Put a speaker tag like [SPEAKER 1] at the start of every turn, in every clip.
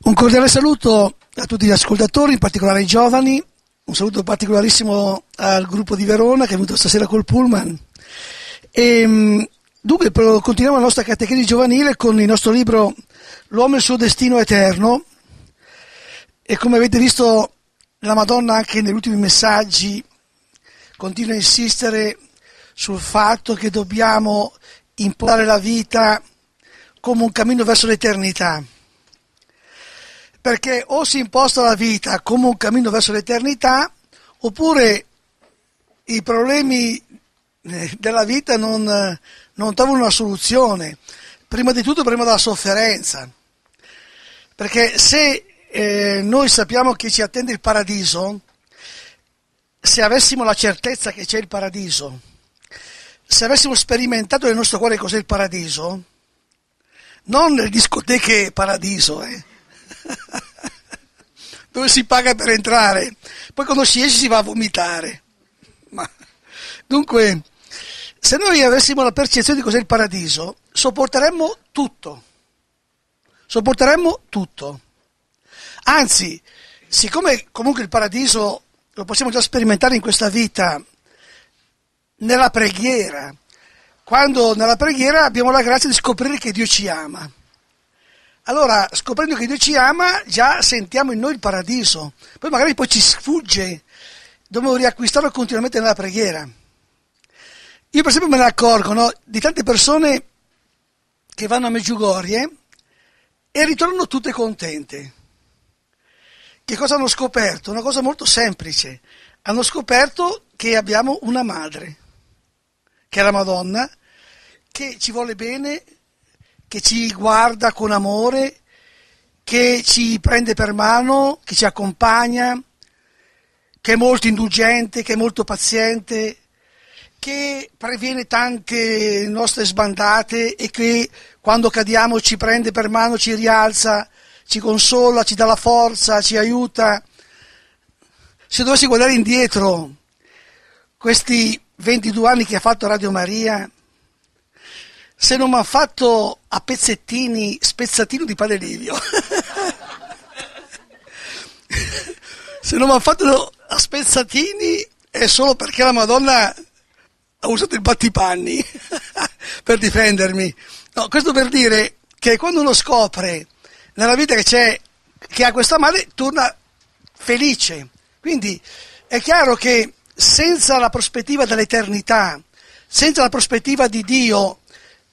[SPEAKER 1] Un cordiale saluto a tutti gli ascoltatori, in particolare ai giovani, un saluto particolarissimo al gruppo di Verona che è venuto stasera col Pullman. E, ehm, dunque, continuiamo la nostra catechesi giovanile con il nostro libro L'uomo e il suo destino eterno. E come avete visto, la Madonna anche negli ultimi messaggi continua a insistere sul fatto che dobbiamo imparare la vita come un cammino verso l'eternità perché o si imposta la vita come un cammino verso l'eternità, oppure i problemi eh, della vita non, non trovano una soluzione, prima di tutto prima della sofferenza, perché se eh, noi sappiamo che ci attende il paradiso, se avessimo la certezza che c'è il paradiso, se avessimo sperimentato nel nostro cuore cos'è il paradiso, non le discoteche paradiso, eh, dove si paga per entrare, poi quando si esce si va a vomitare. Ma, dunque, se noi avessimo la percezione di cos'è il paradiso, sopporteremmo tutto. Sopporteremmo tutto. Anzi, siccome comunque il paradiso lo possiamo già sperimentare in questa vita, nella preghiera, quando nella preghiera abbiamo la grazia di scoprire che Dio ci ama. Allora, scoprendo che Dio ci ama, già sentiamo in noi il paradiso. Poi magari poi ci sfugge, dobbiamo riacquistarlo continuamente nella preghiera. Io per esempio me ne accorgo no, di tante persone che vanno a Meggiugorie e ritornano tutte contente. Che cosa hanno scoperto? Una cosa molto semplice. Hanno scoperto che abbiamo una madre, che è la Madonna, che ci vuole bene, che ci guarda con amore, che ci prende per mano, che ci accompagna, che è molto indulgente, che è molto paziente, che previene tante nostre sbandate e che quando cadiamo ci prende per mano, ci rialza, ci consola, ci dà la forza, ci aiuta. Se dovessi guardare indietro questi 22 anni che ha fatto Radio Maria, se non mi ha fatto a pezzettini spezzatino di pane livio. se non mi ha fatto a spezzatini è solo perché la Madonna ha usato il battipanni per difendermi. No, questo per dire che quando uno scopre nella vita che c'è, che ha questa madre, torna felice. Quindi è chiaro che senza la prospettiva dell'eternità, senza la prospettiva di Dio,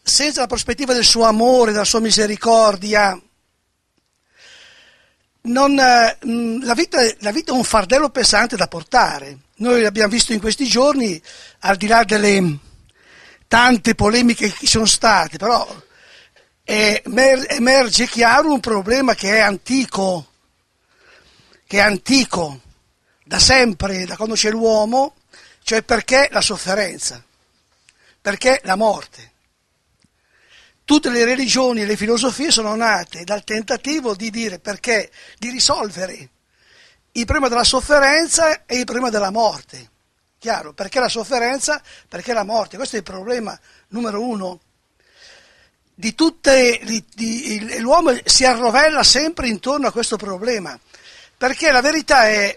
[SPEAKER 1] senza la prospettiva del suo amore, della sua misericordia. Non, eh, la, vita, la vita è un fardello pesante da portare. Noi l'abbiamo visto in questi giorni, al di là delle tante polemiche che ci sono state, però emerge chiaro un problema che è antico, che è antico da sempre, da quando c'è l'uomo, cioè perché la sofferenza, perché la morte. Tutte le religioni e le filosofie sono nate dal tentativo di dire perché, di risolvere il problema della sofferenza e il problema della morte. Chiaro? Perché la sofferenza? Perché la morte. Questo è il problema numero uno. Di tutte, di, di, l'uomo si arrovella sempre intorno a questo problema. Perché la verità, è,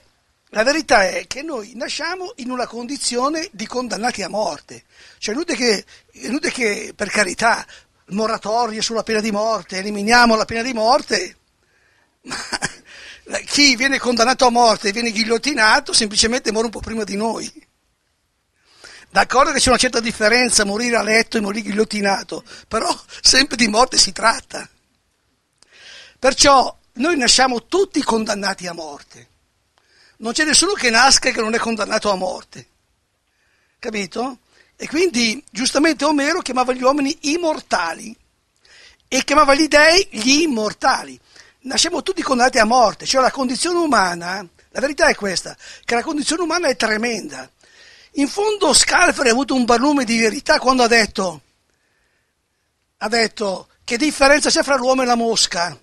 [SPEAKER 1] la verità è che noi nasciamo in una condizione di condannati a morte. Cioè, inutile inutile che per carità, moratorie sulla pena di morte, eliminiamo la pena di morte, ma chi viene condannato a morte e viene ghigliottinato semplicemente muore un po' prima di noi. D'accordo che c'è una certa differenza morire a letto e morire ghigliottinato, però sempre di morte si tratta. Perciò noi nasciamo tutti condannati a morte. Non c'è nessuno che nasca e che non è condannato a morte. Capito? E quindi giustamente Omero chiamava gli uomini immortali e chiamava gli dei gli immortali. Nasciamo tutti condannati a morte, cioè la condizione umana, la verità è questa, che la condizione umana è tremenda. In fondo Scalfari ha avuto un barlume di verità quando ha detto, ha detto che differenza c'è fra l'uomo e la mosca.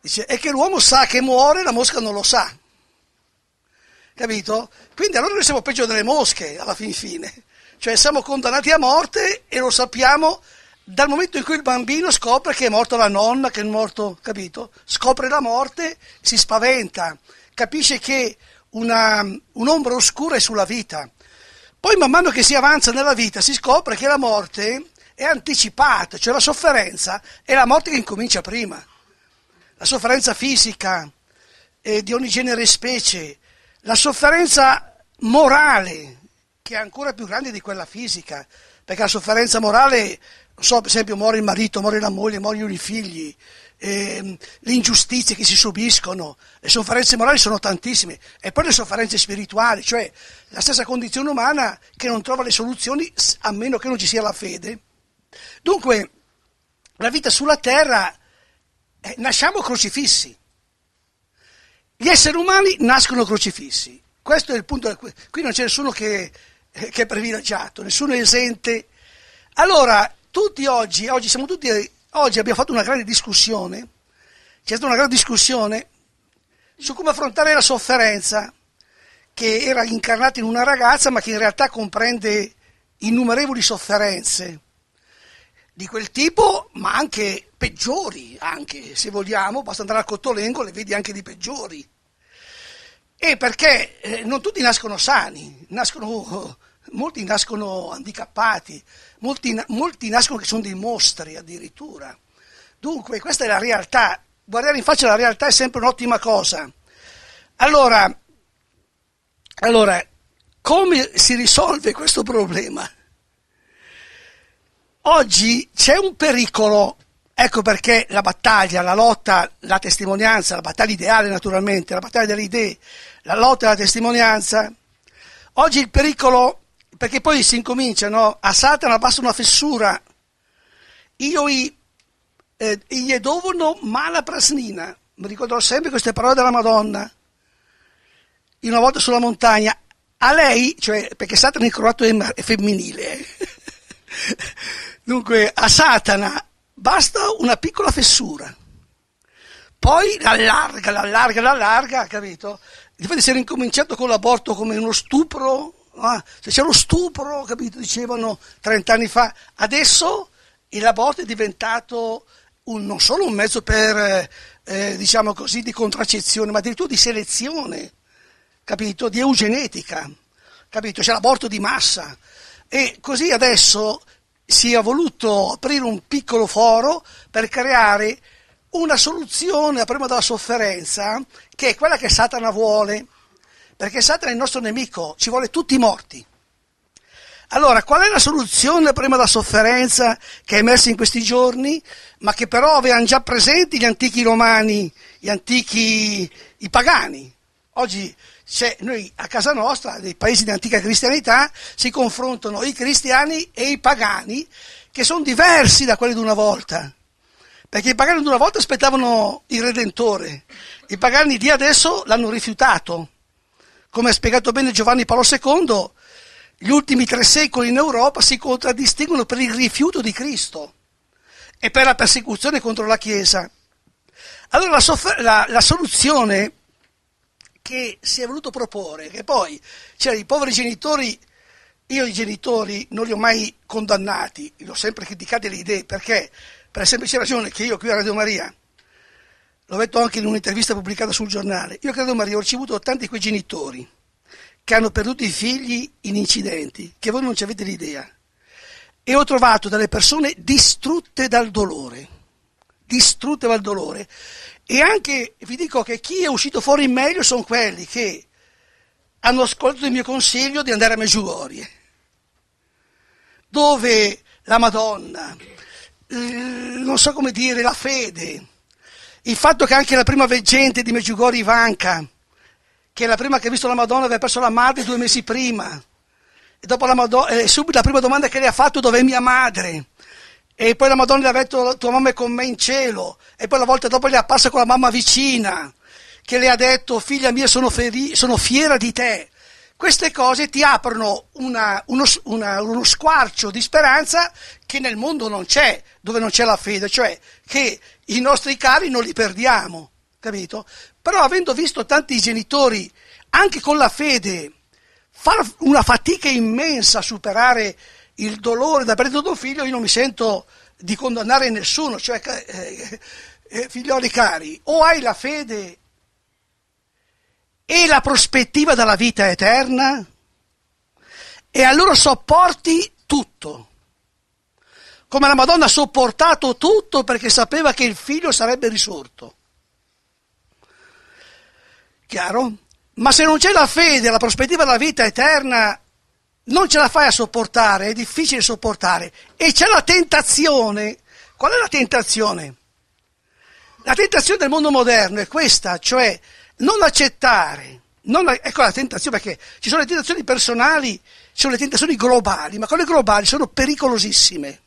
[SPEAKER 1] Dice, è che l'uomo sa che muore, la mosca non lo sa capito? Quindi allora noi siamo peggio delle mosche alla fin fine, cioè siamo condannati a morte e lo sappiamo dal momento in cui il bambino scopre che è morto la nonna, che è morto, capito? Scopre la morte, si spaventa, capisce che una, un'ombra oscura è sulla vita. Poi man mano che si avanza nella vita si scopre che la morte è anticipata, cioè la sofferenza è la morte che incomincia prima. La sofferenza fisica eh, di ogni genere e specie, la sofferenza morale, che è ancora più grande di quella fisica, perché la sofferenza morale, non so, per esempio muore il marito, muore la moglie, muoiono i figli, ehm, le ingiustizie che si subiscono, le sofferenze morali sono tantissime, e poi le sofferenze spirituali, cioè la stessa condizione umana che non trova le soluzioni a meno che non ci sia la fede. Dunque, la vita sulla terra, eh, nasciamo crocifissi. Gli esseri umani nascono crocifissi. Questo è il punto. Qui non c'è nessuno che eh, che è privilegiato, nessuno è esente. Allora, tutti oggi, oggi siamo tutti, oggi abbiamo fatto una grande discussione, c'è stata una grande discussione su come affrontare la sofferenza che era incarnata in una ragazza ma che in realtà comprende innumerevoli sofferenze di quel tipo, ma anche peggiori, anche se vogliamo, basta andare al Cottolengo le vedi anche di peggiori. E perché eh, non tutti nascono sani, nascono molti nascono handicappati, molti, molti nascono che sono dei mostri addirittura. Dunque, questa è la realtà. Guardare in faccia la realtà è sempre un'ottima cosa. Allora, allora come si risolve questo problema? Oggi c'è un pericolo, ecco perché la battaglia, la lotta, la testimonianza, la battaglia ideale naturalmente, la battaglia delle idee, la lotta e la testimonianza, oggi il pericolo perché poi si incomincia, no? a Satana basta una fessura. Io eh, gli dovono mala prasnina, mi ricorderò sempre queste parole della Madonna, in una volta sulla montagna, a lei, cioè, perché Satana in croato è, è femminile, eh. dunque a Satana basta una piccola fessura, poi l'allarga, l'allarga, l'allarga, capito? Infatti si era incominciato con l'aborto come uno stupro ah, se c'è lo stupro, capito, dicevano 30 anni fa, adesso l'aborto è diventato un, non solo un mezzo per, eh, eh, diciamo così, di contraccezione, ma addirittura di selezione, capito, di eugenetica, capito, c'è l'aborto di massa. E così adesso si è voluto aprire un piccolo foro per creare una soluzione al problema della sofferenza, che è quella che Satana vuole, perché Satana è il nostro nemico, ci vuole tutti morti. Allora, qual è la soluzione al problema della sofferenza che è emersa in questi giorni, ma che però avevano già presenti gli antichi romani, gli antichi i pagani? Oggi noi a casa nostra, nei paesi di antica cristianità, si confrontano i cristiani e i pagani, che sono diversi da quelli di una volta. Perché i pagani di una volta aspettavano il Redentore, i pagani di adesso l'hanno rifiutato. Come ha spiegato bene Giovanni Paolo II, gli ultimi tre secoli in Europa si contraddistinguono per il rifiuto di Cristo e per la persecuzione contro la Chiesa. Allora la, soffer- la, la soluzione che si è voluto proporre, che poi cioè, i poveri genitori, io i genitori non li ho mai condannati, li ho sempre criticati le idee perché? Per la semplice ragione che io qui a Radio Maria l'ho detto anche in un'intervista pubblicata sul giornale, io credo mi ho ricevuto tanti quei genitori che hanno perduto i figli in incidenti, che voi non ci avete l'idea. E ho trovato delle persone distrutte dal dolore, distrutte dal dolore. E anche vi dico che chi è uscito fuori in meglio sono quelli che hanno ascoltato il mio consiglio di andare a Meggiugorie, dove la Madonna, non so come dire, la fede, il fatto che anche la prima veggente di Meggiugori Ivanka, che è la prima che ha visto la Madonna, aveva perso la madre due mesi prima. E dopo la Madonna, eh, subito la prima domanda che le ha fatto, dov'è mia madre? E poi la Madonna le ha detto, tua mamma è con me in cielo. E poi la volta dopo le ha apparsa con la mamma vicina, che le ha detto, figlia mia, sono, feri- sono fiera di te queste cose ti aprono una, uno, una, uno, squarcio di speranza che nel mondo non c'è, dove non c'è la fede, cioè che i nostri cari non li perdiamo, capito? Però avendo visto tanti genitori, anche con la fede, fare una fatica immensa a superare il dolore da perdere un figlio, io non mi sento di condannare nessuno, cioè eh, eh, figlioli cari, o hai la fede e la prospettiva della vita eterna, e allora sopporti tutto come la Madonna ha sopportato tutto perché sapeva che il figlio sarebbe risorto. Chiaro? Ma se non c'è la fede, la prospettiva della vita eterna, non ce la fai a sopportare, è difficile sopportare. E c'è la tentazione. Qual è la tentazione? La tentazione del mondo moderno è questa, cioè non accettare. Non, ecco la tentazione, perché ci sono le tentazioni personali, ci sono le tentazioni globali, ma quelle globali sono pericolosissime.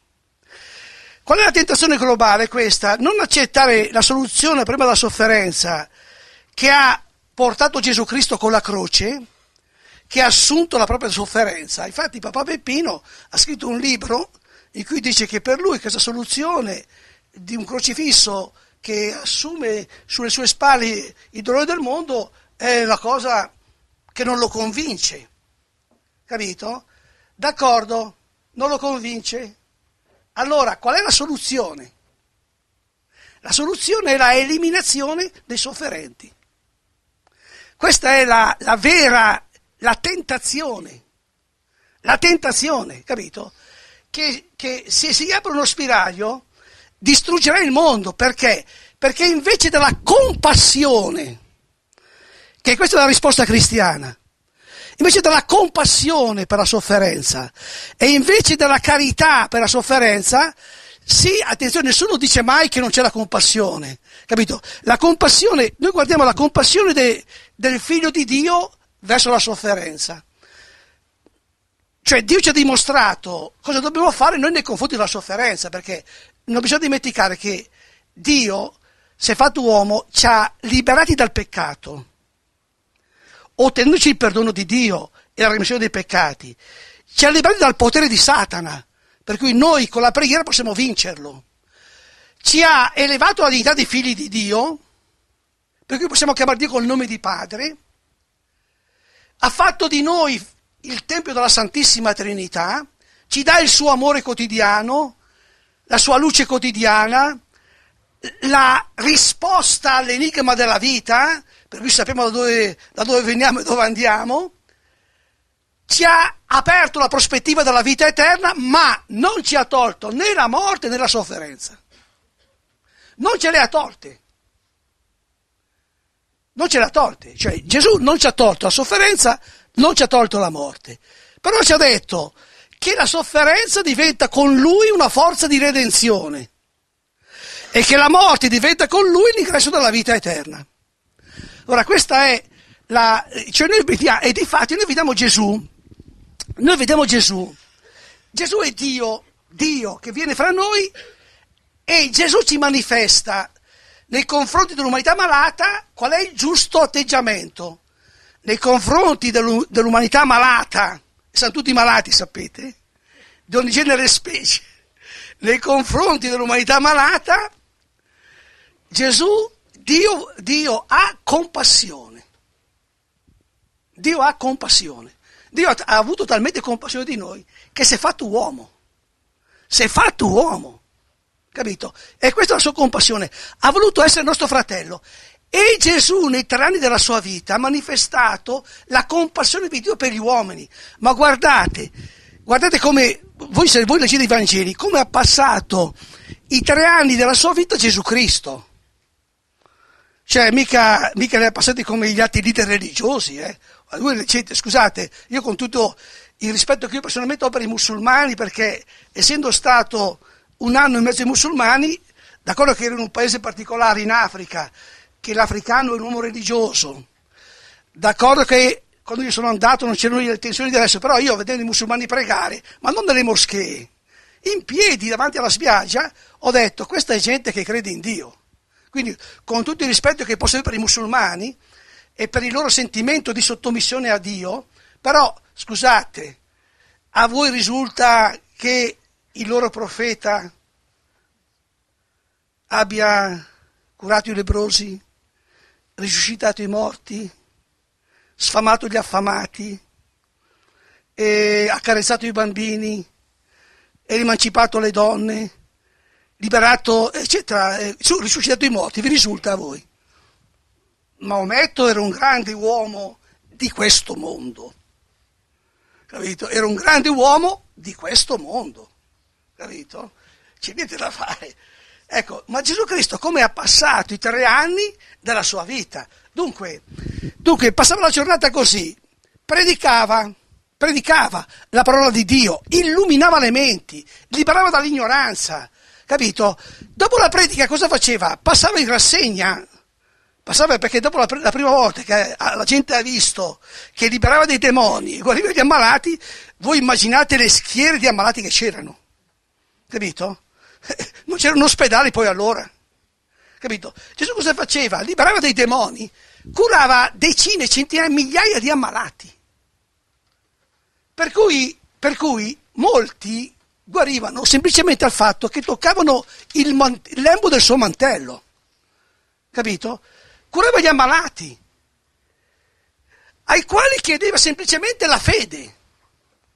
[SPEAKER 1] Qual è la tentazione globale questa? Non accettare la soluzione prima della sofferenza che ha portato Gesù Cristo con la croce, che ha assunto la propria sofferenza. Infatti Papa Peppino ha scritto un libro in cui dice che per lui questa soluzione di un crocifisso che assume sulle sue spalle i dolori del mondo è una cosa che non lo convince. Capito? D'accordo, non lo convince, allora, qual è la soluzione? La soluzione è la eliminazione dei sofferenti. Questa è la, la vera, la tentazione, la tentazione, capito? Che, che se si apre uno spiraglio distruggerà il mondo, perché? Perché invece della compassione, che questa è la risposta cristiana, invece della compassione per la sofferenza e invece della carità per la sofferenza, sì, attenzione, nessuno dice mai che non c'è la compassione, capito? La compassione, noi guardiamo la compassione de, del figlio di Dio verso la sofferenza. Cioè Dio ci ha dimostrato cosa dobbiamo fare noi nei confronti della sofferenza, perché non bisogna dimenticare che Dio, se fatto uomo, ci ha liberati dal peccato ottenendoci il perdono di Dio e la remissione dei peccati, ci ha liberati dal potere di Satana, per cui noi con la preghiera possiamo vincerlo. Ci ha elevato alla dignità dei figli di Dio, per cui possiamo chiamare Dio col nome di Padre, ha fatto di noi il Tempio della Santissima Trinità, ci dà il suo amore quotidiano, la sua luce quotidiana, la risposta all'enigma della vita, per cui sappiamo da dove, da dove veniamo e dove andiamo, ci ha aperto la prospettiva della vita eterna, ma non ci ha tolto né la morte né la sofferenza. Non ce le ha tolte. Non ce le ha tolte. Cioè Gesù non ci ha tolto la sofferenza, non ci ha tolto la morte. Però ci ha detto che la sofferenza diventa con lui una forza di redenzione e che la morte diventa con lui l'ingresso della vita eterna. Ora questa è la... Cioè noi vediamo, e di fatto noi vediamo Gesù, noi vediamo Gesù, Gesù è Dio, Dio che viene fra noi e Gesù ci manifesta nei confronti dell'umanità malata qual è il giusto atteggiamento. Nei confronti dell'umanità malata, sono tutti malati sapete, di ogni genere e specie, nei confronti dell'umanità malata Gesù Dio, Dio ha compassione. Dio ha compassione. Dio ha, ha avuto talmente compassione di noi che si è fatto uomo. Si è fatto uomo. Capito? E questa è la sua compassione. Ha voluto essere nostro fratello. E Gesù, nei tre anni della sua vita, ha manifestato la compassione di Dio per gli uomini. Ma guardate, guardate come, voi, se voi leggete i Vangeli, come ha passato i tre anni della sua vita Gesù Cristo. Cioè, mica, mica ne è passati come gli altri leader religiosi, eh? scusate, io con tutto il rispetto che io personalmente ho per i musulmani, perché essendo stato un anno e mezzo ai musulmani, da quello che era in un paese particolare in Africa, che l'africano è un uomo religioso, d'accordo che quando io sono andato non c'erano le tensioni di adesso, però io vedendo i musulmani pregare, ma non nelle moschee, in piedi davanti alla spiaggia, ho detto questa è gente che crede in Dio. Quindi con tutto il rispetto che posso avere per i musulmani e per il loro sentimento di sottomissione a Dio, però scusate, a voi risulta che il loro profeta abbia curato i lebrosi, risuscitato i morti, sfamato gli affamati, accarezzato i bambini, emancipato le donne? liberato, eccetera, eh, risuscitato i morti, vi risulta a voi? Maometto era un grande uomo di questo mondo, capito? Era un grande uomo di questo mondo, capito? C'è niente da fare. Ecco, ma Gesù Cristo come ha passato i tre anni della sua vita? Dunque, dunque passava la giornata così, predicava, predicava la parola di Dio, illuminava le menti, liberava dall'ignoranza, capito? Dopo la predica cosa faceva? Passava in rassegna, passava perché dopo la, la, prima volta che la gente ha visto che liberava dei demoni, e guariva gli ammalati, voi immaginate le schiere di ammalati che c'erano, capito? Non c'erano ospedali poi allora, capito? Gesù cosa faceva? Liberava dei demoni, curava decine, centinaia, migliaia di ammalati. Per cui, per cui molti guarivano semplicemente al fatto che toccavano il, man- lembo del suo mantello, capito? Curava gli ammalati, ai quali chiedeva semplicemente la fede,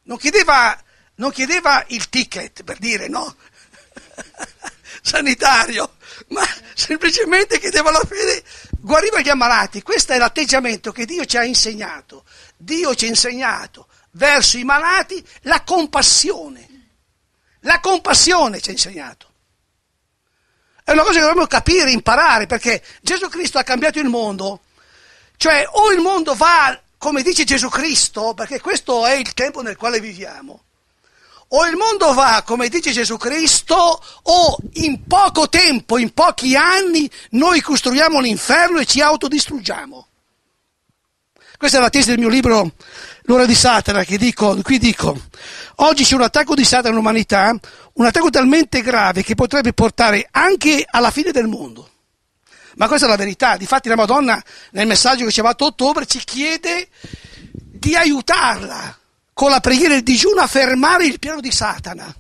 [SPEAKER 1] non chiedeva, non chiedeva il ticket per dire no, sanitario, ma semplicemente chiedeva la fede, guariva gli ammalati. Questo è l'atteggiamento che Dio ci ha insegnato. Dio ci ha insegnato verso i malati la compassione. La compassione ci ha insegnato. È una cosa che dovremmo capire, imparare, perché Gesù Cristo ha cambiato il mondo. Cioè, o il mondo va come dice Gesù Cristo, perché questo è il tempo nel quale viviamo. O il mondo va, come dice Gesù Cristo, o in poco tempo, in pochi anni, noi costruiamo l'inferno e ci autodistruggiamo. Questa è la tesi del mio libro l'ora di Satana, che dico, qui dico, oggi c'è un attacco di Satana all'umanità, un attacco talmente grave che potrebbe portare anche alla fine del mondo. Ma questa è la verità, difatti la Madonna nel messaggio che ci ha fatto ottobre ci chiede di aiutarla con la preghiera e il digiuno a fermare il piano di Satana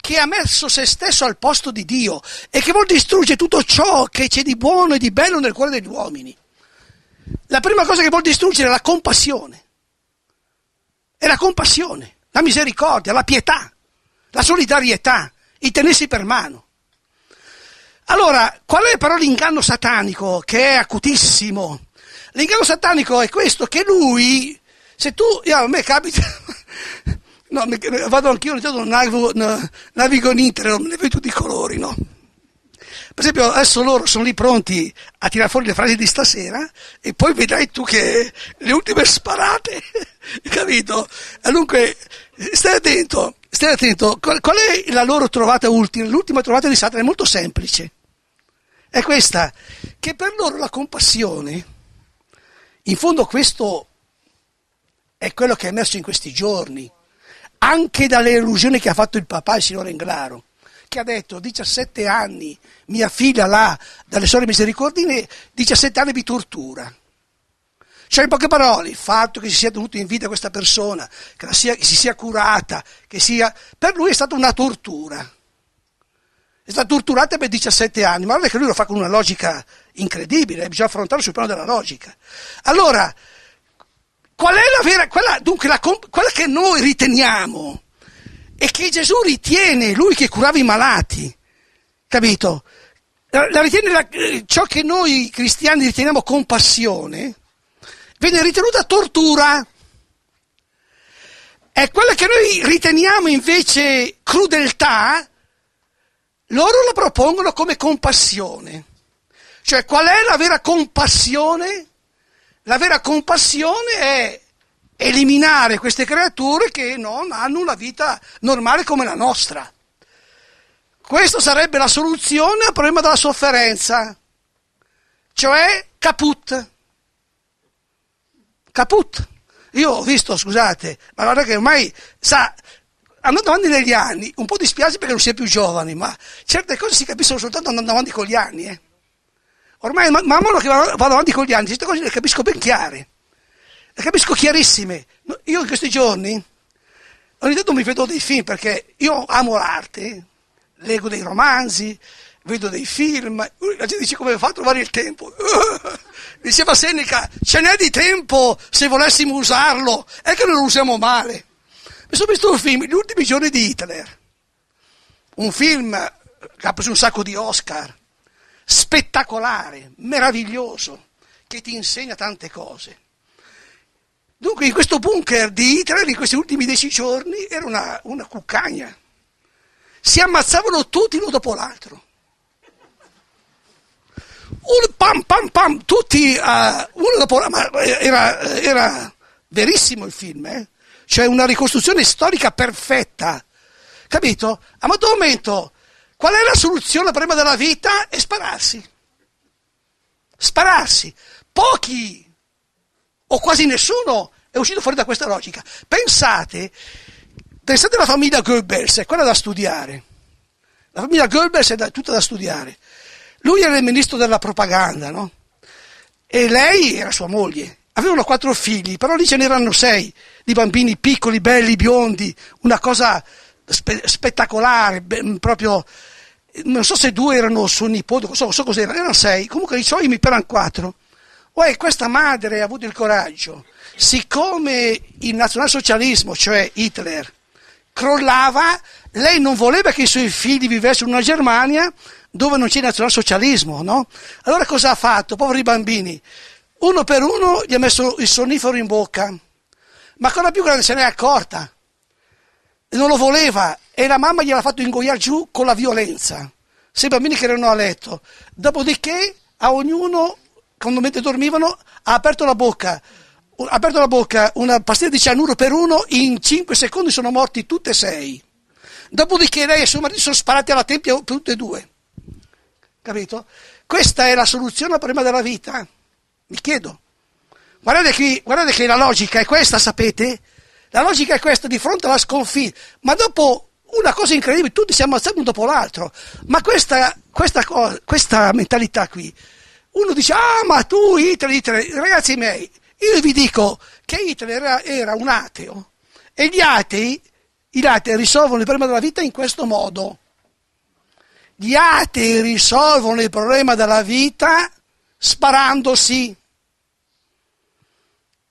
[SPEAKER 1] che ha messo se stesso al posto di Dio e che vuol distruggere tutto ciò che c'è di buono e di bello nel cuore degli uomini. La prima cosa che vuol distruggere è la compassione è la compassione, la misericordia, la pietà, la solidarietà, il tenersi per mano. Allora, qual è però l'inganno satanico che è acutissimo? L'inganno satanico è questo, che lui, se tu, io, a me capita, no, vado anch'io, navigo, navigo in internet, me ne vedo tutti i colori, no? Per esempio, adesso loro sono lì pronti a tirare fuori le frasi di stasera e poi vedrai tu che le ultime sparate, capito? Dunque, stai attento, stai attento. Qual, qual è la loro trovata ultima? L'ultima trovata di Satana è molto semplice. È questa, che per loro la compassione, in fondo questo è quello che è emerso in questi giorni, anche dalle illusioni che ha fatto il papà, il signor Englaro che ha detto 17 anni mia figlia là dalle sole misericordine, 17 anni di tortura. Cioè, in poche parole, il fatto che si sia tenuto in vita questa persona, che, sia, che si sia curata, che sia, per lui è stata una tortura. È stata torturata per 17 anni, ma non che lui lo fa con una logica incredibile, eh, bisogna affrontarlo sul piano della logica. Allora, qual è la vera, quella, dunque, la, quella che noi riteniamo e che Gesù ritiene, lui che curava i malati, capito? La, la ritiene la, ciò che noi cristiani riteniamo compassione, viene ritenuta tortura. E quella che noi riteniamo invece crudeltà, loro la propongono come compassione. Cioè qual è la vera compassione? La vera compassione è eliminare queste creature che non hanno una vita normale come la nostra. Questa sarebbe la soluzione al problema della sofferenza, cioè caput. Caput. Io ho visto, scusate, ma guarda che ormai sa, andando avanti negli anni, un po' dispiace perché non si è più giovani, ma certe cose si capiscono soltanto andando avanti con gli anni. Eh. Ormai, man mano che vado avanti con gli anni, certe cose le capisco ben chiare le capisco chiarissime. Io in questi giorni ogni tanto mi vedo dei film perché io amo l'arte, leggo dei romanzi, vedo dei film, la gente dice come fa a trovare il tempo? Diceva Seneca, ce n'è di tempo se volessimo usarlo, è che non lo usiamo male. Mi sono visto un film, Gli ultimi giorni di Hitler, un film che ha preso un sacco di Oscar, spettacolare, meraviglioso, che ti insegna tante cose. Dunque in questo bunker di Hitler in questi ultimi dieci giorni era una, una cuccagna. Si ammazzavano tutti uno dopo l'altro. Un pam pam pam, tutti uh, uno dopo l'altro. Eh, era, eh, era, verissimo il film, eh? cioè una ricostruzione storica perfetta. Capito? A un certo momento, qual è la soluzione al problema della vita? È spararsi. Spararsi. Pochi o quasi nessuno è uscito fuori da questa logica. Pensate, pensate alla famiglia Goebbels, è quella da studiare. La famiglia Goebbels è da, tutta da studiare. Lui era il ministro della propaganda, no? E lei era sua moglie. Avevano quattro figli, però lì ce n'erano sei, di bambini piccoli, belli, biondi, una cosa spe- spettacolare, be- mm, proprio... Non so se due erano suo nipote, so, so cos'era, erano sei, comunque i suoi mi erano quattro. Poi questa madre ha avuto il coraggio, siccome il nazionalsocialismo, cioè Hitler, crollava, lei non voleva che i suoi figli vivessero in una Germania dove non c'è nazionalsocialismo, no? Allora cosa ha fatto? Poveri bambini, uno per uno gli ha messo il sonnifero in bocca, ma ancora più grande se ne è accorta, non lo voleva e la mamma gliel'ha fatto ingoiare giù con la violenza, sei bambini che erano a letto, dopodiché a ognuno quando mentre dormivano, ha aperto la bocca, ha aperto la bocca una pastiglia di cianuro per uno, in 5 secondi sono morti tutte e sei. Dopodiché lei e suo marito sono sparati alla tempia oh, tutte e due. Capito? Questa è la soluzione al problema della vita. Mi chiedo. Guardate qui, guardate che la logica è questa, sapete? La logica è questa di fronte alla sconfitta. Ma dopo una cosa incredibile, tutti si ammazzano uno dopo l'altro. Ma questa, questa, questa mentalità qui uno dice, ah ma tu Hitler, Hitler, ragazzi miei, io vi dico che Hitler era, era un ateo e gli atei, gli atei risolvono il problema della vita in questo modo. Gli atei risolvono il problema della vita sparandosi.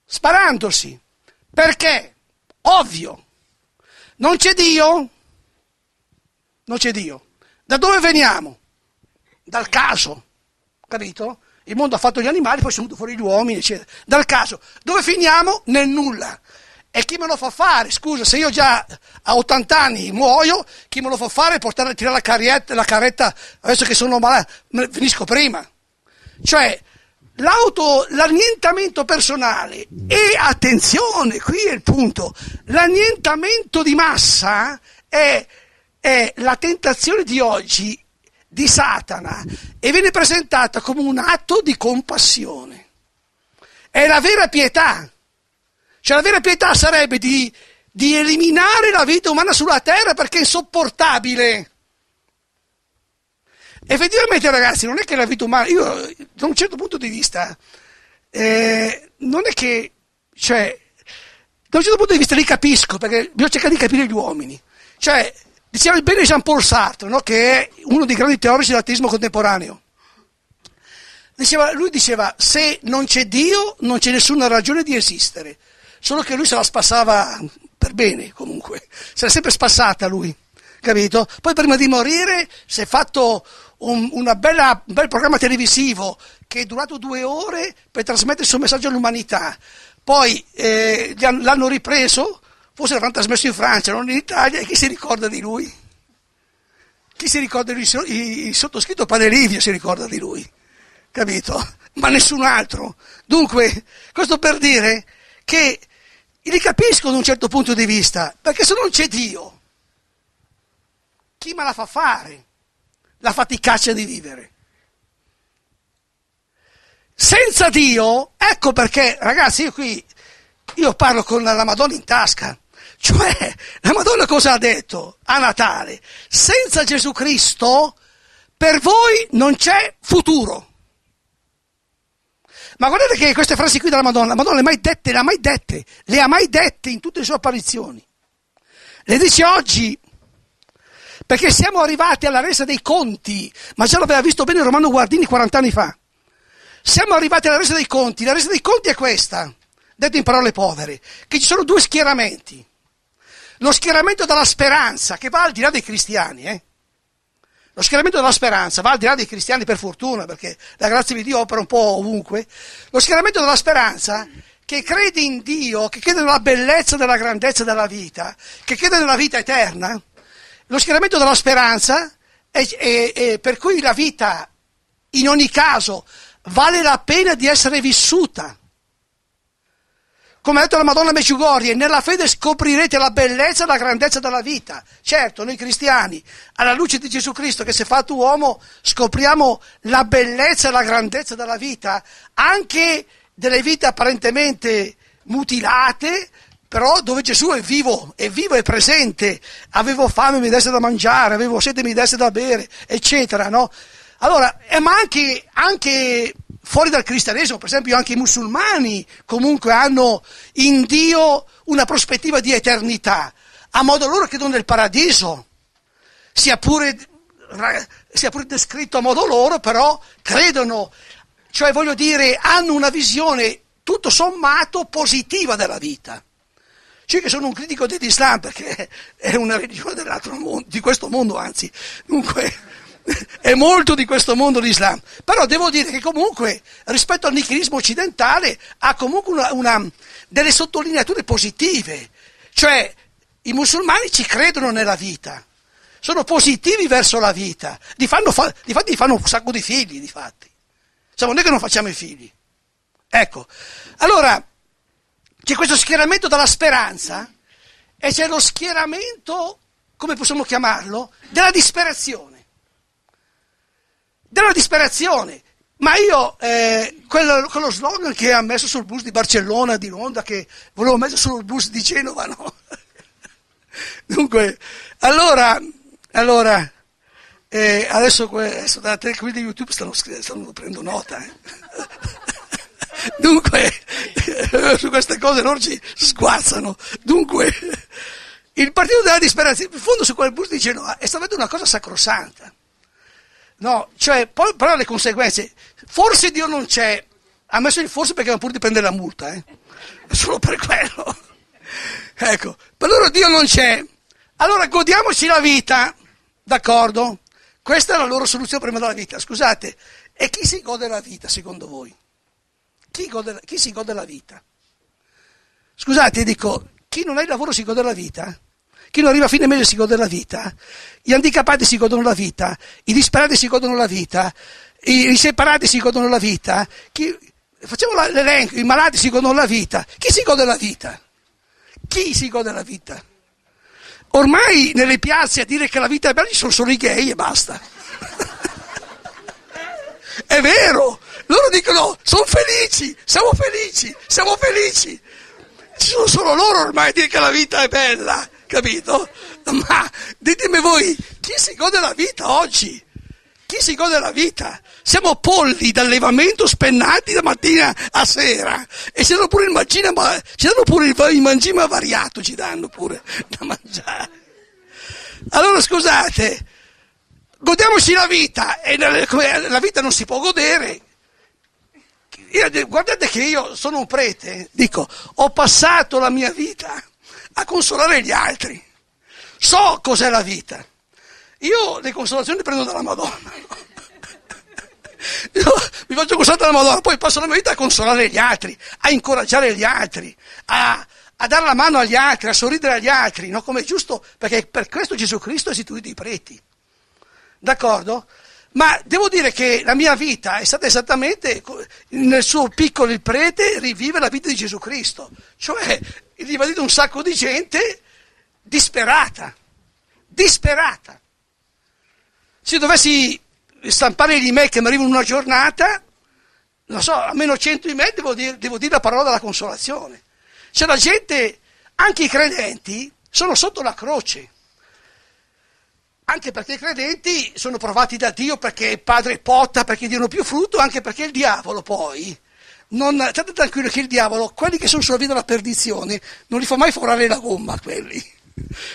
[SPEAKER 1] Sparandosi. Perché? Ovvio. Non c'è Dio? Non c'è Dio. Da dove veniamo? Dal caso capito? Il mondo ha fatto gli animali, poi sono venuti fuori gli uomini, eccetera. Dal caso, dove finiamo? Nel nulla. E chi me lo fa fare? Scusa, se io già a 80 anni muoio, chi me lo fa fare portare a tirare la, carrietta, la carretta adesso che sono malato? Finisco prima. Cioè, l'auto, l'annientamento personale e attenzione, qui è il punto, l'annientamento di massa è, è la tentazione di oggi di Satana e viene presentata come un atto di compassione. È la vera pietà. Cioè la vera pietà sarebbe di, di eliminare la vita umana sulla terra perché è insopportabile. Effettivamente ragazzi, non è che la vita umana, io da un certo punto di vista, eh, non è che, cioè, da un certo punto di vista li capisco, perché bisogna cercare di capire gli uomini. Cioè, Diceva bene Jean-Paul Sartre, no? che è uno dei grandi teorici dell'ateismo contemporaneo. Diceva, lui diceva, se non c'è Dio, non c'è nessuna ragione di esistere. Solo che lui se la spassava per bene, comunque. Se l'è sempre spassata lui, capito? Poi prima di morire si è fatto un, bella, un bel programma televisivo che è durato due ore per trasmettere il suo messaggio all'umanità. Poi eh, l'hanno ripreso forse l'avranno trasmesso in Francia, non in Italia, e chi si ricorda di lui? Chi si ricorda di lui? Il sottoscritto Padre Livio si ricorda di lui, capito? Ma nessun altro. Dunque, questo per dire che li capisco da un certo punto di vista, perché se non c'è Dio, chi me la fa fare la faticaccia di vivere? Senza Dio, ecco perché, ragazzi, io qui io parlo con la Madonna in tasca. Cioè, la Madonna cosa ha detto a Natale? Senza Gesù Cristo per voi non c'è futuro. Ma guardate che queste frasi qui della Madonna, la Madonna le ha mai dette, le ha mai dette, le ha mai dette in tutte le sue apparizioni. Le dice oggi, perché siamo arrivati alla resa dei conti, ma già l'aveva visto bene Romano Guardini 40 anni fa. Siamo arrivati alla resa dei conti, la resa dei conti è questa, detto in parole povere, che ci sono due schieramenti. Lo schieramento della speranza, che va al di là dei cristiani, eh? Lo schieramento della speranza va al di là dei cristiani per fortuna, perché la grazia di Dio opera un po' ovunque. Lo schieramento della speranza che crede in Dio, che crede nella bellezza della grandezza della vita, che crede nella vita eterna. Lo schieramento della speranza è, è, è per cui la vita in ogni caso vale la pena di essere vissuta. Come ha detto la Madonna Meciugorie, nella fede scoprirete la bellezza e la grandezza della vita. Certo, noi cristiani, alla luce di Gesù Cristo che si è fatto uomo, scopriamo la bellezza e la grandezza della vita, anche delle vite apparentemente mutilate, però dove Gesù è vivo, è vivo è presente. Avevo fame, mi desse da mangiare, avevo sete, mi desse da bere, eccetera, no? Allora, eh, ma anche, anche fuori dal cristianesimo, per esempio anche i musulmani comunque hanno in Dio una prospettiva di eternità, a modo loro credono nel paradiso, sia pure, sia pure descritto a modo loro, però credono, cioè voglio dire, hanno una visione tutto sommato positiva della vita. Cioè che sono un critico dell'Islam perché è una religione dell'altro mondo, di questo mondo anzi. Dunque è molto di questo mondo l'Islam, però devo dire che comunque rispetto al nichilismo occidentale ha comunque una, una, delle sottolineature positive, cioè i musulmani ci credono nella vita, sono positivi verso la vita, di fanno, fa, difatti fanno un sacco di figli, difatti. Siamo cioè, noi che non facciamo i figli. Ecco, allora c'è questo schieramento dalla speranza e c'è lo schieramento, come possiamo chiamarlo, della disperazione della disperazione. Ma io, eh, quello, quello, slogan che ha messo sul bus di Barcellona, di Londra, che volevo mettere sul bus di Genova, no? Dunque, allora, allora eh, adesso, adesso da te qui di YouTube stanno, stanno prendendo nota. Eh. Dunque, su queste cose loro ci sguazzano. Dunque, il partito della disperazione, in fondo su quel bus di Genova, è stata una cosa sacrosanta. No, cioè, poi, però le conseguenze, forse Dio non c'è, ha messo il forse perché aveva pure di prendere la multa, eh? solo per quello. ecco, per loro Dio non c'è. Allora godiamoci la vita, d'accordo? Questa è la loro soluzione prima della vita. Scusate, e chi si gode la vita secondo voi? Chi, gode, chi si gode la vita? Scusate, dico, chi non ha il lavoro si gode la vita? Chi non arriva a fine mese si gode la vita, gli handicappati si godono la vita, i disperati si godono la vita, i, separati si godono la vita, chi, facciamo l'elenco, i malati si godono la vita. Chi si gode la vita? Chi si gode la vita? Ormai nelle piazze a dire che la vita è bella ci sono solo i gay e basta. è vero, loro dicono sono felici, siamo felici, siamo felici. Ci sono solo loro ormai a dire che la vita è bella capito? Ma ditemi voi, chi si gode la vita oggi? Chi si gode la vita? Siamo polli d'allevamento spennati da mattina a sera e ci danno pure il mangime, ci danno pure il mangime variato, ci danno pure da mangiare. Allora scusate, godiamoci la vita e la vita non si può godere. guardate che io sono un prete, dico, ho passato la mia vita a consolare gli altri. So cos'è la vita. Io le consolazioni le prendo dalla Madonna. Io mi faccio consolare dalla Madonna, poi passo la mia vita a consolare gli altri, a incoraggiare gli altri, a, a dare la mano agli altri, a sorridere agli altri, no? come è giusto, perché per questo Gesù Cristo è istituito i preti. D'accordo? Ma devo dire che la mia vita è stata esattamente, nel suo piccolo il prete rivive la vita di Gesù Cristo, cioè gli va detto un sacco di gente disperata, disperata. Se dovessi stampare gli email che mi arrivano una giornata, non so, almeno 100 email devo dire, devo dire la parola della consolazione. Cioè la gente, anche i credenti, sono sotto la croce anche perché i credenti sono provati da Dio perché il Padre potta perché diano più frutto, anche perché il diavolo poi. Non, state tranquilli che il diavolo, quelli che sono sulla via della perdizione, non li fa mai forare la gomma quelli.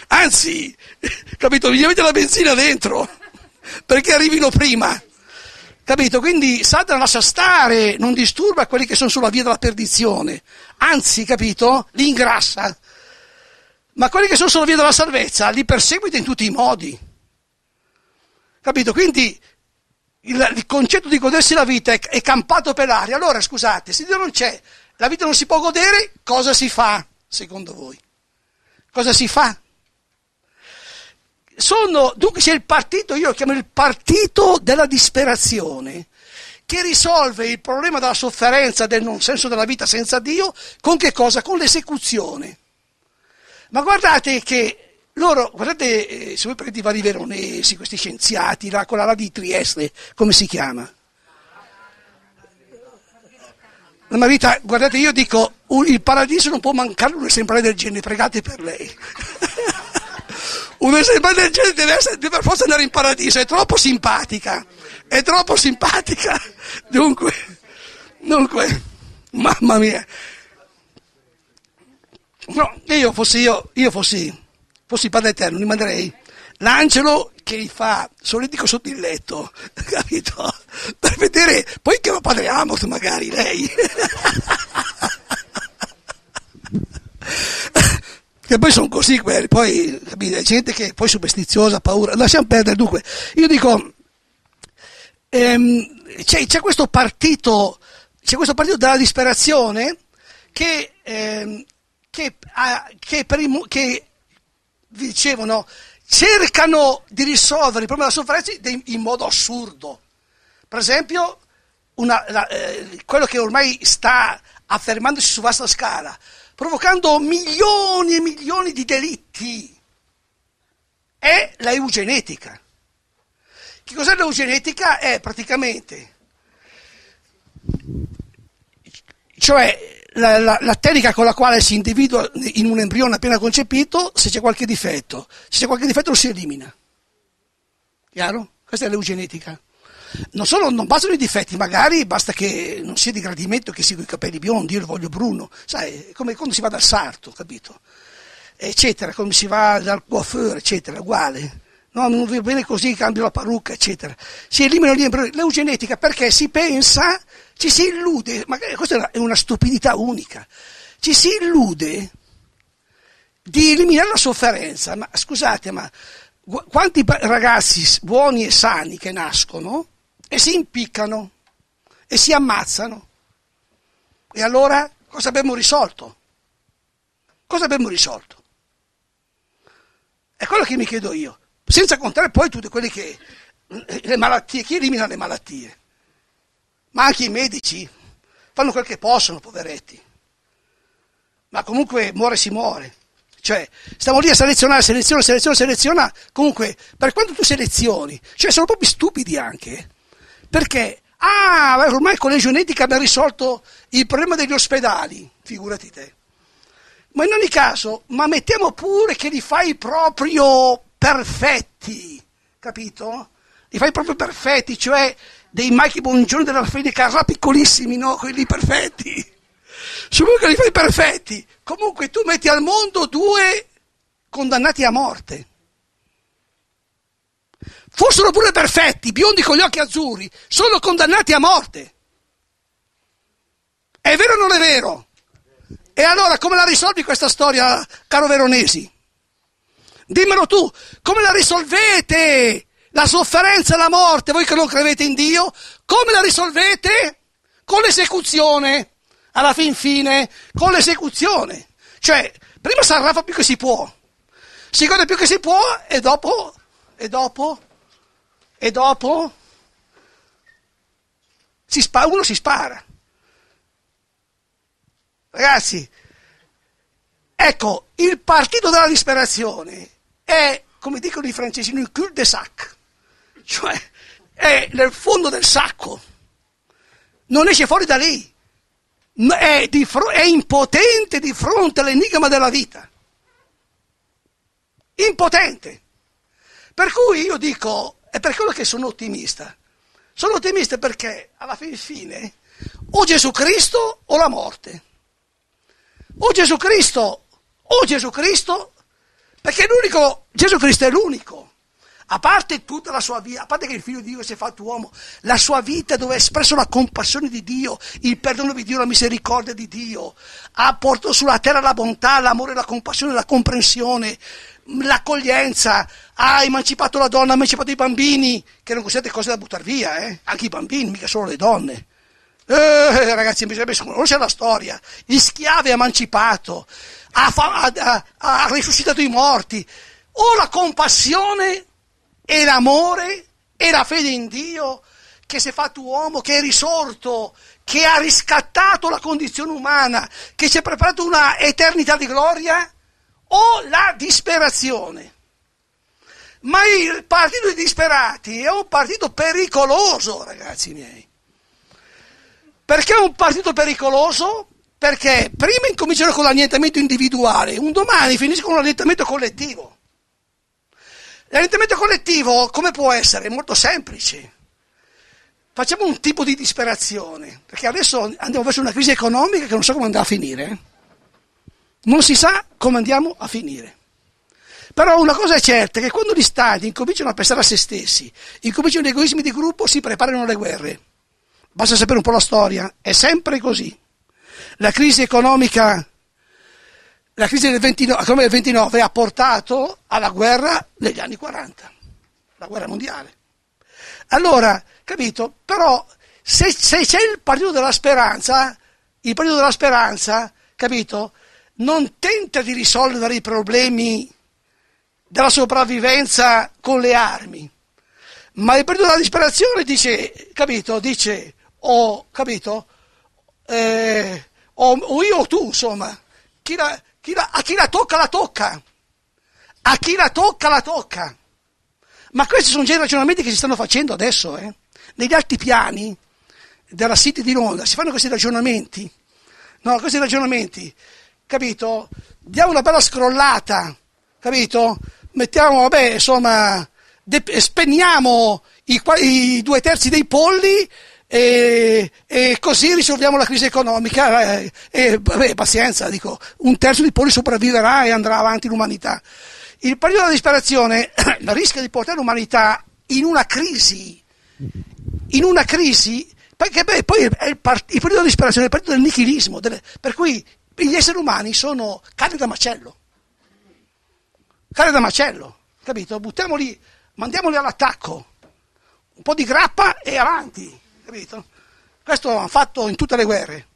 [SPEAKER 1] Anzi, capito, gli avete la benzina dentro perché arrivino prima. Capito? Quindi Satana lascia stare, non disturba quelli che sono sulla via della perdizione, anzi, capito? Li ingrassa. Ma quelli che sono sulla via della salvezza li perseguita in tutti i modi. Capito? Quindi il, il concetto di godersi la vita è, è campato per aria. Allora, scusate, se Dio non c'è, la vita non si può godere, cosa si fa, secondo voi? Cosa si fa? Sono, dunque c'è il partito, io lo chiamo il partito della disperazione, che risolve il problema della sofferenza, del non senso della vita senza Dio, con che cosa? Con l'esecuzione. Ma guardate che loro, guardate, eh, se voi prendete i vari veronesi, questi scienziati, là, quella là di Trieste, come si chiama? La Marita, guardate, io dico, il paradiso non può mancare un esemplare del genere, pregate per lei. un esemplare del genere deve, essere, deve per forza andare in paradiso, è troppo simpatica, è troppo simpatica. Dunque, dunque mamma mia. No, io fossi io, io fossi fossi padre eterno, gli manderei l'angelo che gli fa solitico sotto il letto, capito? Per vedere, poi chiama padre Amos magari lei. che poi sono così quelli, poi capite, È gente che poi superstiziosa, paura, lasciamo perdere. Dunque, io dico, ehm, c'è, c'è, questo partito, c'è questo partito della disperazione che, ehm, che, ah, che, per il, che dicevano, cercano di risolvere il problema della sofferenza in modo assurdo. Per esempio, una, la, eh, quello che ormai sta affermandosi su vasta scala, provocando milioni e milioni di delitti, è la eugenetica. Che cos'è l'eugenetica? È praticamente, cioè, la, la, la, tecnica con la quale si individua in un embrione appena concepito se c'è qualche difetto. Se c'è qualche difetto lo si elimina. Chiaro? Questa è l'eugenetica. Non solo non bastano i difetti, magari basta che non sia di gradimento che seguo i capelli biondi, io lo voglio bruno, sai, come quando si va dal sarto, capito? Eccetera, come si va dal coiffeur, eccetera, uguale. No, non va bene così, cambio la parrucca, eccetera. Si eliminano gli embrioni. L'eugenetica perché si pensa ci si illude, ma questa è una stupidità unica, ci si illude di eliminare la sofferenza, ma scusate, ma quanti ragazzi buoni e sani che nascono e si impiccano e si ammazzano? E allora cosa abbiamo risolto? Cosa abbiamo risolto? È quello che mi chiedo io, senza contare poi tutte quelle che le malattie, chi elimina le malattie? ma anche i medici fanno quel che possono, poveretti. Ma comunque muore si muore. Cioè, stiamo lì a selezionare, seleziona, seleziona, seleziona. Comunque, per quanto tu selezioni, cioè sono proprio stupidi anche, perché, ah, ormai con le genetiche abbiamo risolto il problema degli ospedali, figurati te. Ma in ogni caso, ma mettiamo pure che li fai proprio perfetti, capito? Li fai proprio perfetti, cioè dei Mike Buongiorno della Fede Carrà piccolissimi, no? Quelli perfetti. Solo che li fai perfetti. Comunque tu metti al mondo due condannati a morte. Fossero pure perfetti, biondi con gli occhi azzurri, sono condannati a morte. È vero o non è vero? E allora come la risolvi questa storia, caro Veronesi? Dimmelo tu, come la risolvete? La sofferenza e la morte, voi che non credete in Dio, come la risolvete? Con l'esecuzione, alla fin fine, con l'esecuzione. Cioè, prima si arraffa più che si può, si gode più che si può e dopo, e dopo, e dopo, si spa- uno si spara. Ragazzi, ecco, il partito della disperazione è, come dicono i francesi, il cul de sac. Cioè, è nel fondo del sacco, non esce fuori da lì, è, fro- è impotente di fronte all'enigma della vita. Impotente. Per cui io dico, è per quello che sono ottimista. Sono ottimista perché alla fin fine o Gesù Cristo o la morte. O Gesù Cristo, o Gesù Cristo, perché l'unico, Gesù Cristo è l'unico a parte tutta la sua vita, a parte che il figlio di Dio si è fatto uomo, la sua vita dove ha espresso la compassione di Dio, il perdono di Dio, la misericordia di Dio, ha portato sulla terra la bontà, l'amore, la compassione, la comprensione, l'accoglienza, ha emancipato la donna, ha emancipato i bambini, che non considerate cose da buttare via, eh? anche i bambini, mica solo le donne. Eh, ragazzi, bisogna conoscere la storia. Gli schiavi ha emancipato, ha, ha, ha, ha risuscitato i morti. O oh, la compassione è l'amore, è la fede in Dio che si è fatto uomo, che è risorto, che ha riscattato la condizione umana, che ci ha preparato una eternità di gloria, o la disperazione. Ma il partito dei disperati è un partito pericoloso, ragazzi miei. Perché è un partito pericoloso? Perché prima incominciano con l'annientamento individuale, un domani finiscono con l'annientamento collettivo. L'orientamento collettivo come può essere? È molto semplice. Facciamo un tipo di disperazione, perché adesso andiamo verso una crisi economica che non so come andrà a finire. Non si sa come andiamo a finire. Però una cosa è certa, che quando gli stati incominciano a pensare a se stessi, incominciano gli egoismi di gruppo, si preparano le guerre. Basta sapere un po' la storia, è sempre così. La crisi economica la crisi del 29, del 29 ha portato alla guerra negli anni 40, la guerra mondiale. Allora, capito? Però se, se c'è il partito della speranza, il partito della speranza, capito? Non tenta di risolvere i problemi della sopravvivenza con le armi, ma il partito della disperazione dice, capito? Dice, ho oh, capito? Eh, o, io o tu, insomma. Chi la, chi la, a chi la tocca la tocca. A chi la tocca la tocca. Ma questi sono già i ragionamenti che si stanno facendo adesso. Eh? Negli alti piani della City di Londra si fanno questi ragionamenti. No, questi ragionamenti, capito? Diamo una bella scrollata, capito? Mettiamo, vabbè, insomma, de- spegniamo i, i due terzi dei polli e, e così risolviamo la crisi economica e, eh, e vabbè, pazienza, dico, un terzo di poli sopravviverà e andrà avanti l'umanità. Il periodo della disperazione rischia di portare l'umanità in una crisi, in una crisi, perché beh, poi il, part- il, periodo della disperazione è il periodo del nichilismo, delle, per cui gli esseri umani sono carne da macello, carne da macello, capito? Buttiamoli, mandiamoli all'attacco, un po' di grappa e avanti. Capito? Questo hanno fatto in tutte le guerre.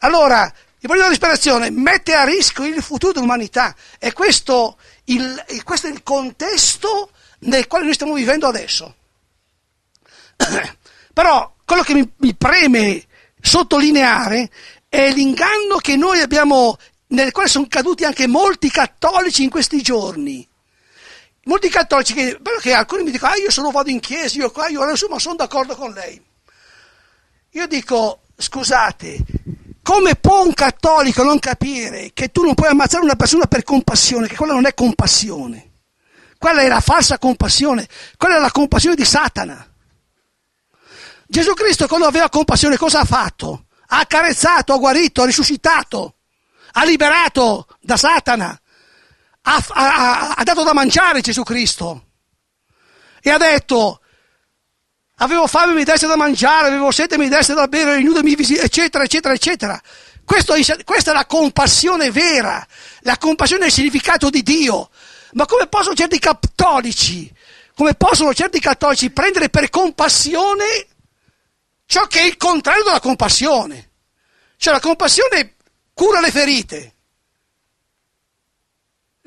[SPEAKER 1] Allora, il periodo della disperazione mette a rischio il futuro dell'umanità e questo, il, questo è il contesto nel quale noi stiamo vivendo adesso. Però quello che mi, mi preme sottolineare è l'inganno che noi abbiamo, nel quale sono caduti anche molti cattolici in questi giorni, molti cattolici, che, perché alcuni mi dicono, ah io solo vado in chiesa, io qua, io insomma sono d'accordo con lei. Io dico, scusate, come può un cattolico non capire che tu non puoi ammazzare una persona per compassione, che quella non è compassione? Quella è la falsa compassione, quella è la compassione di Satana. Gesù Cristo quando aveva compassione cosa ha fatto? Ha carezzato, ha guarito, ha risuscitato, ha liberato da Satana ha, ha, ha dato da mangiare Gesù Cristo e ha detto avevo fame mi deste da mangiare, avevo sete mi deste da bere, nudo mi visi, eccetera, eccetera, eccetera. Questo, questa è la compassione vera, la compassione è il significato di Dio. Ma come possono certi cattolici, come possono certi cattolici prendere per compassione ciò che è il contrario della compassione? Cioè la compassione cura le ferite,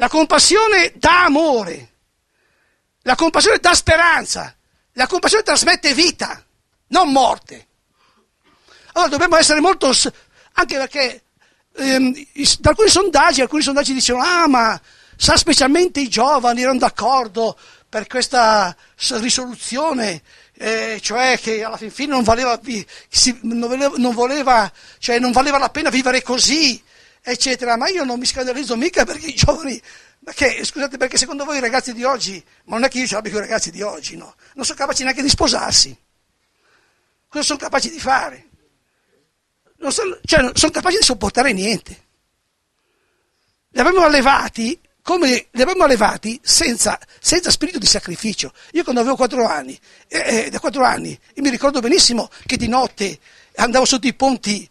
[SPEAKER 1] la compassione dà amore, la compassione dà speranza, la compassione trasmette vita, non morte. Allora dobbiamo essere molto... anche perché ehm, da alcuni sondaggi, alcuni sondaggi dicono, ah ma sa specialmente i giovani erano d'accordo per questa risoluzione, eh, cioè che alla fin fine non valeva, non, voleva, cioè non valeva la pena vivere così, eccetera, ma io non mi scandalizzo mica perché i giovani, perché, scusate, perché secondo voi i ragazzi di oggi, ma non è che io ce l'abbia con i ragazzi di oggi, no, non sono capaci neanche di sposarsi. Cosa sono capaci di fare? Non sono, cioè, non sono capaci di sopportare niente. Li abbiamo allevati come li abbiamo allevati senza, senza, spirito di sacrificio. Io quando avevo 4 anni, eh, eh da 4 anni, mi ricordo benissimo che di notte andavo sotto i ponti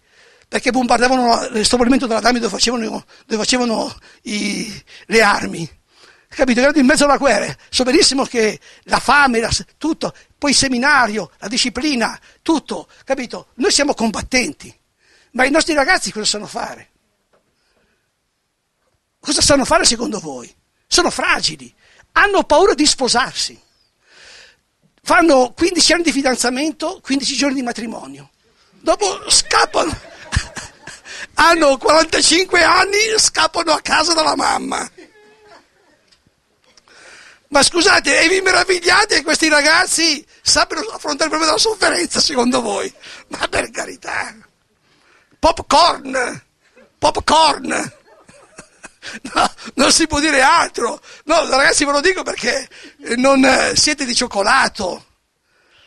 [SPEAKER 1] perché bombardavano lo stabilimento della Dami dove facevano, dove facevano i, le armi. Capito? Erano in mezzo alla guerra. So benissimo che la fame, la, tutto, poi il seminario, la disciplina, tutto, capito? Noi siamo combattenti, ma i nostri ragazzi cosa sanno fare? Cosa sanno fare secondo voi? Sono fragili, hanno paura di sposarsi fanno 15 anni di fidanzamento, 15 giorni di matrimonio. Dopo scappano. hanno 45 anni e scappano a casa dalla mamma. Ma scusate, e vi meravigliate che questi ragazzi sappiano affrontare il problema della sofferenza, secondo voi? Ma per carità! Popcorn! Popcorn! No, non si può dire altro! No, ragazzi, ve lo dico perché eh, non eh, siete di cioccolato.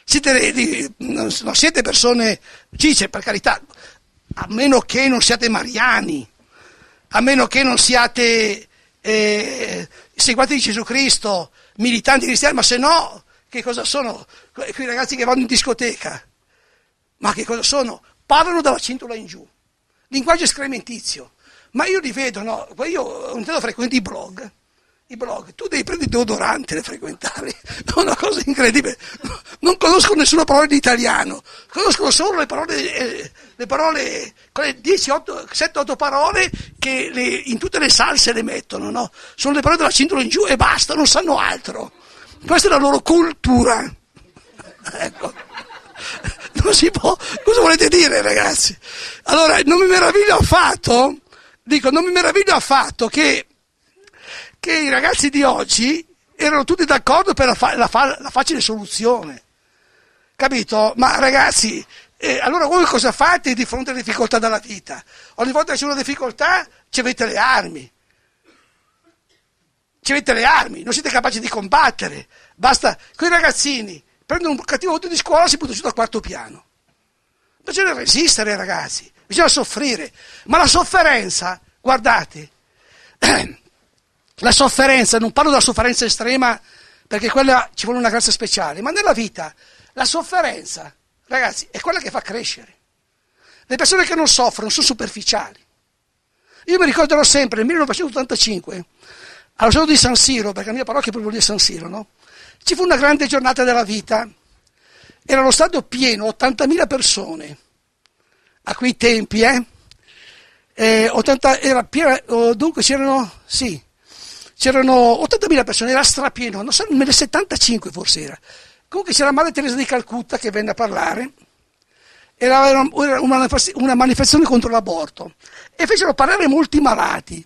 [SPEAKER 1] Siete, di, non siete persone cicce, per carità a meno che non siate mariani, a meno che non siate eh, seguati di Gesù Cristo, militanti cristiani, ma se no, che cosa sono? Quei ragazzi che vanno in discoteca, ma che cosa sono? Parlano dalla cintola in giù, linguaggio escrementizio, ma io li vedo, no? Io ogni tanto frequento i blog i blog, tu devi prendere i deodoranti e frequentarli, è una cosa incredibile, non conosco nessuna parola di italiano, conoscono solo le parole, eh, le parole quelle 10, 8, 7, 8 parole che le, in tutte le salse le mettono, no? sono le parole della cintola in giù e basta, non sanno altro, questa è la loro cultura, ecco. Non si può, cosa volete dire ragazzi? Allora, non mi meraviglio affatto, dico, non mi meraviglio affatto che che i ragazzi di oggi erano tutti d'accordo per la, fa- la, fa- la facile soluzione. Capito? Ma ragazzi, eh, allora voi cosa fate di fronte alle difficoltà della vita? Ogni volta che c'è una difficoltà ci avete le armi. Ci avete le armi, non siete capaci di combattere. Basta, quei ragazzini prendono un cattivo voto di scuola e si buttano giù dal quarto piano. Bisogna resistere ragazzi, bisogna soffrire. Ma la sofferenza, guardate, La sofferenza, non parlo della sofferenza estrema perché quella ci vuole una grazia speciale, ma nella vita la sofferenza, ragazzi, è quella che fa crescere. Le persone che non soffrono sono superficiali. Io mi ricorderò sempre nel 1985, allo stato di San Siro, perché la mia parrocchia è proprio lì a San Siro, no? Ci fu una grande giornata della vita. Era lo stadio pieno, 80.000 persone. A quei tempi, eh? eh 80, era pieno, oh, dunque c'erano, sì, c'erano 80.000 persone, era strapieno, non so, nelle 75 forse era. Comunque c'era Madre Teresa di Calcutta che venne a parlare, era, una, una manifestazione contro l'aborto e fecero parlare molti malati.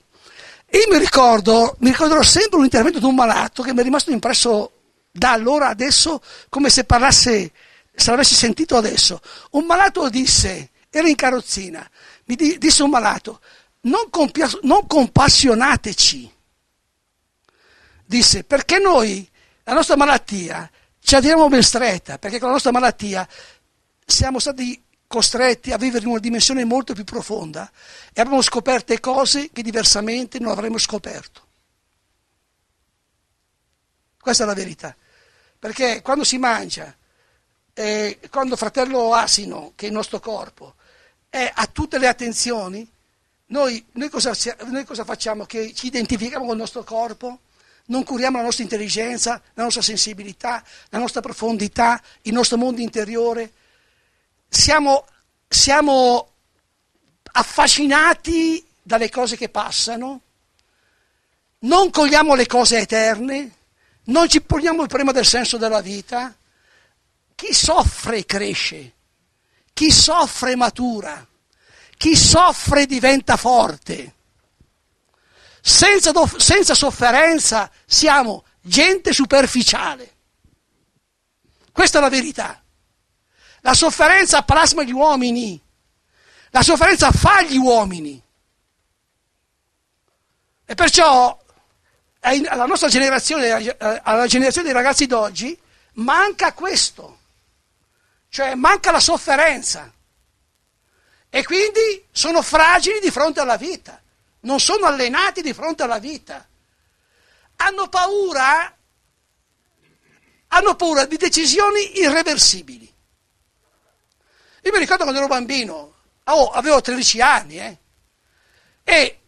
[SPEAKER 1] E io mi ricordo, mi ricorderò sempre un intervento di un malato che mi è rimasto impresso da allora adesso come se parlasse, se l'avessi sentito adesso. Un malato disse, era in carrozzina, mi disse un malato, non, compia- non compassionateci disse perché noi la nostra malattia ci adiriamo ben stretta, perché con la nostra malattia siamo stati costretti a vivere in una dimensione molto più profonda e abbiamo scoperto cose che diversamente non avremmo scoperto. Questa è la verità, perché quando si mangia, eh, quando fratello asino, che è il nostro corpo, è a tutte le attenzioni, noi, noi, cosa, noi cosa facciamo? Che ci identifichiamo con il nostro corpo? non curiamo la nostra intelligenza, la nostra sensibilità, la nostra profondità, il nostro mondo interiore. Siamo, siamo affascinati dalle cose che passano, non cogliamo le cose eterne, non ci poniamo il problema del senso della vita. Chi soffre cresce, chi soffre matura, chi soffre diventa forte senza, dof- senza sofferenza siamo gente superficiale. Questa è la verità. La sofferenza plasma gli uomini, la sofferenza fa gli uomini. E perciò alla nostra generazione, eh, alla generazione dei ragazzi d'oggi, manca questo, cioè manca la sofferenza. E quindi sono fragili di fronte alla vita non sono allenati di fronte alla vita. Hanno paura, hanno paura di decisioni irreversibili. Io mi ricordo quando ero bambino, oh, avevo 13 anni, eh, e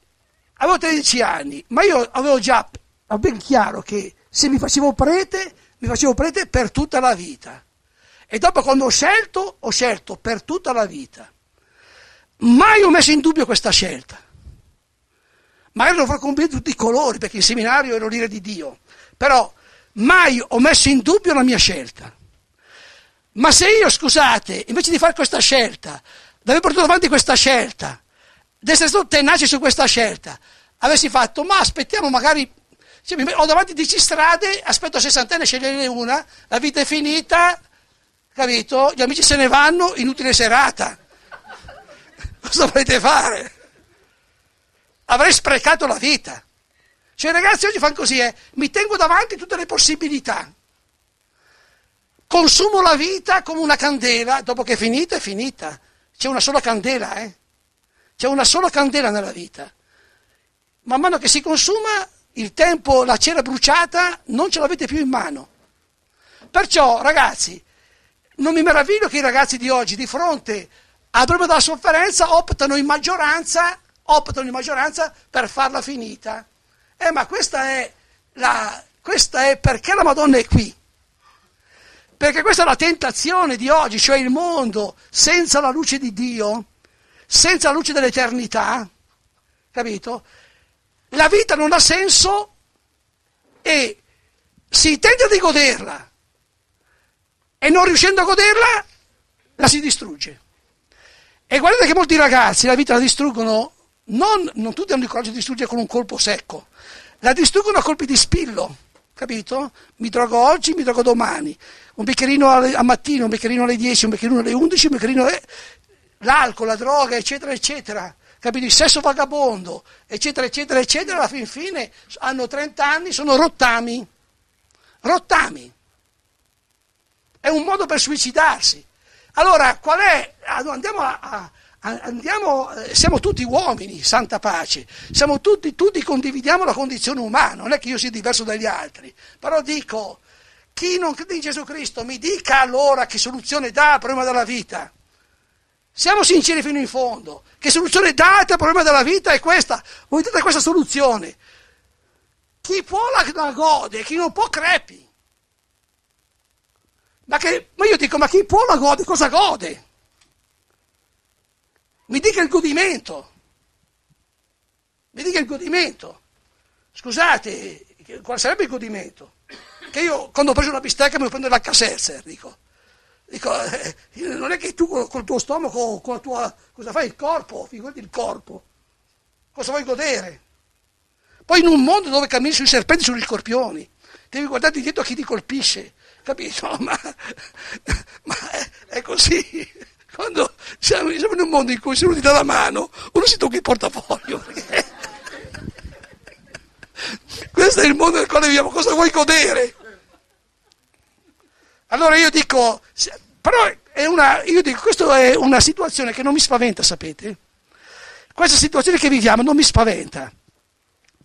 [SPEAKER 1] avevo 13 anni, ma io avevo già ben chiaro che se mi facevo prete, mi facevo prete per tutta la vita. E dopo quando ho scelto, ho scelto per tutta la vita. Mai ho messo in dubbio questa scelta magari lo farò compiere tutti i colori, perché il seminario è l'orire di Dio, però mai ho messo in dubbio la mia scelta. Ma se io, scusate, invece di fare questa scelta, di aver portato avanti questa scelta, di essere stato tenace su questa scelta, avessi fatto, ma aspettiamo magari, cioè, ho davanti 10 strade, aspetto 60 anni a sceglierne una, la vita è finita, capito? Gli amici se ne vanno, inutile serata. Cosa volete fare? avrei sprecato la vita. Cioè i ragazzi oggi fanno così, eh, mi tengo davanti tutte le possibilità, consumo la vita come una candela, dopo che è finita è finita, c'è una sola candela, eh? c'è una sola candela nella vita. Man mano che si consuma il tempo, la cera bruciata, non ce l'avete più in mano. Perciò ragazzi, non mi meraviglio che i ragazzi di oggi di fronte al problema della sofferenza optano in maggioranza optano in maggioranza per farla finita. Eh, ma questa è, la, questa è perché la Madonna è qui. Perché questa è la tentazione di oggi, cioè il mondo senza la luce di Dio, senza la luce dell'eternità, capito? La vita non ha senso e si tenta di goderla e non riuscendo a goderla la si distrugge. E guardate che molti ragazzi la vita la distruggono non, non tutti hanno il coraggio di distruggere con un colpo secco, la distruggono a colpi di spillo, capito? Mi drogo oggi, mi drogo domani, un bicchierino alle, a mattino, un bicchierino alle 10, un bicchierino alle 11, un bicchierino... Alle... L'alcol, la droga, eccetera, eccetera capito? Il sesso vagabondo, eccetera, eccetera, eccetera, alla fin fine hanno 30 anni, sono rottami. Rottami. È un modo per suicidarsi. Allora, qual è? Andiamo a, a Andiamo, eh, siamo tutti uomini, santa pace, siamo tutti, tutti condividiamo la condizione umana, non è che io sia diverso dagli altri, però dico, chi non crede in Gesù Cristo mi dica allora che soluzione dà al problema della vita. Siamo sinceri fino in fondo, che soluzione date al problema della vita è questa, voi date questa soluzione. Chi può la, gode, chi non può crepi. Ma, che, ma io dico, ma chi può la gode, cosa gode? Mi dica il godimento. Mi dica il godimento. Scusate, qual sarebbe il godimento? Che io quando ho preso una bistecca mi prendo la casserzer, dico. Dico, eh, non è che tu col tuo stomaco, con la tua... cosa fai? Il corpo, figurati il corpo. Cosa vuoi godere? Poi in un mondo dove cammini sui serpenti, sugli scorpioni, devi guardare dietro a chi ti colpisce, capito? Ma, ma è, è così quando siamo, siamo, in un mondo in cui se uno ti dà la mano, uno si tocca il portafoglio. Questo è il mondo nel quale viviamo, cosa vuoi godere? Allora io dico, però è una, io dico, questa è una situazione che non mi spaventa, sapete? Questa situazione che viviamo non mi spaventa,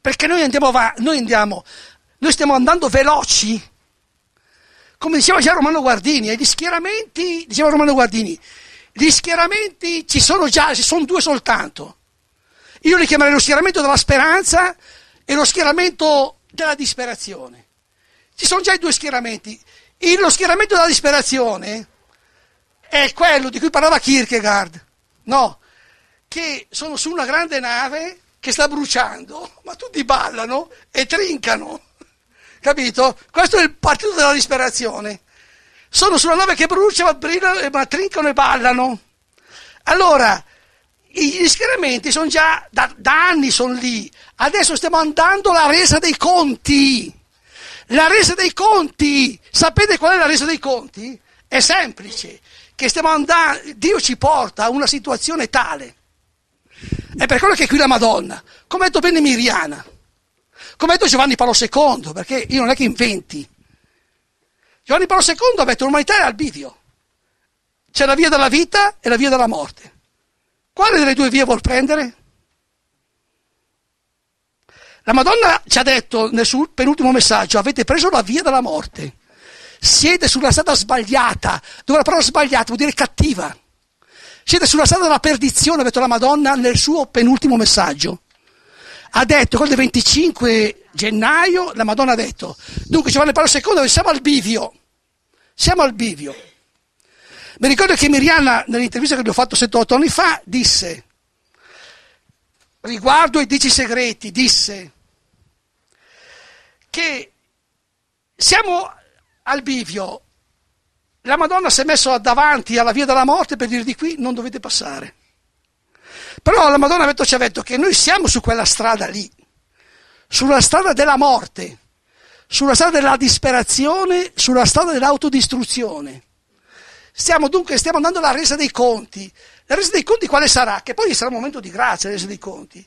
[SPEAKER 1] perché noi andiamo, va, noi, andiamo noi stiamo andando veloci, come diceva già Romano Guardini, e gli schieramenti, diceva Romano Guardini, gli schieramenti ci sono già, ci sono due soltanto. Io li chiamerei lo schieramento della speranza e lo schieramento della disperazione. Ci sono già i due schieramenti. E lo schieramento della disperazione è quello di cui parlava Kierkegaard, no? Che sono su una grande nave che sta bruciando, ma tutti ballano e trincano. Capito? Questo è il partito della disperazione sono sulla nave che brucia, ma, brillano, eh, ma trincano e ballano. Allora, gli schieramenti sono già da, da anni sono lì. Adesso stiamo andando alla resa dei conti. La resa dei conti, sapete qual è la resa dei conti? È semplice, che stiamo andando, Dio ci porta a una situazione tale. È per quello che è qui la Madonna, come ha detto bene Miriana, come ha detto Giovanni Paolo II, perché io non è che inventi. Giovanni Paolo II ha detto l'umanità è al bivio. C'è la via della vita e la via della morte. Quale delle due vie vuol prendere? La Madonna ci ha detto nel suo penultimo messaggio, avete preso la via della morte. Siete sulla strada sbagliata, dove la parola sbagliata vuol dire cattiva. Siete sulla strada della perdizione, ha detto la Madonna nel suo penultimo messaggio ha detto, quello del 25 gennaio, la Madonna ha detto, dunque Giovanni Paolo II, siamo al bivio, siamo al bivio. Mi ricordo che Miriana, nell'intervista che abbiamo fatto 7-8 anni fa, disse, riguardo ai dieci segreti, disse che siamo al bivio, la Madonna si è messa davanti alla via della morte per dire di qui non dovete passare. Però la Madonna Betto ci ha detto che noi siamo su quella strada lì, sulla strada della morte, sulla strada della disperazione, sulla strada dell'autodistruzione. Stiamo dunque, stiamo andando alla resa dei conti. La resa dei conti quale sarà? Che poi sarà un momento di grazia, la resa dei conti.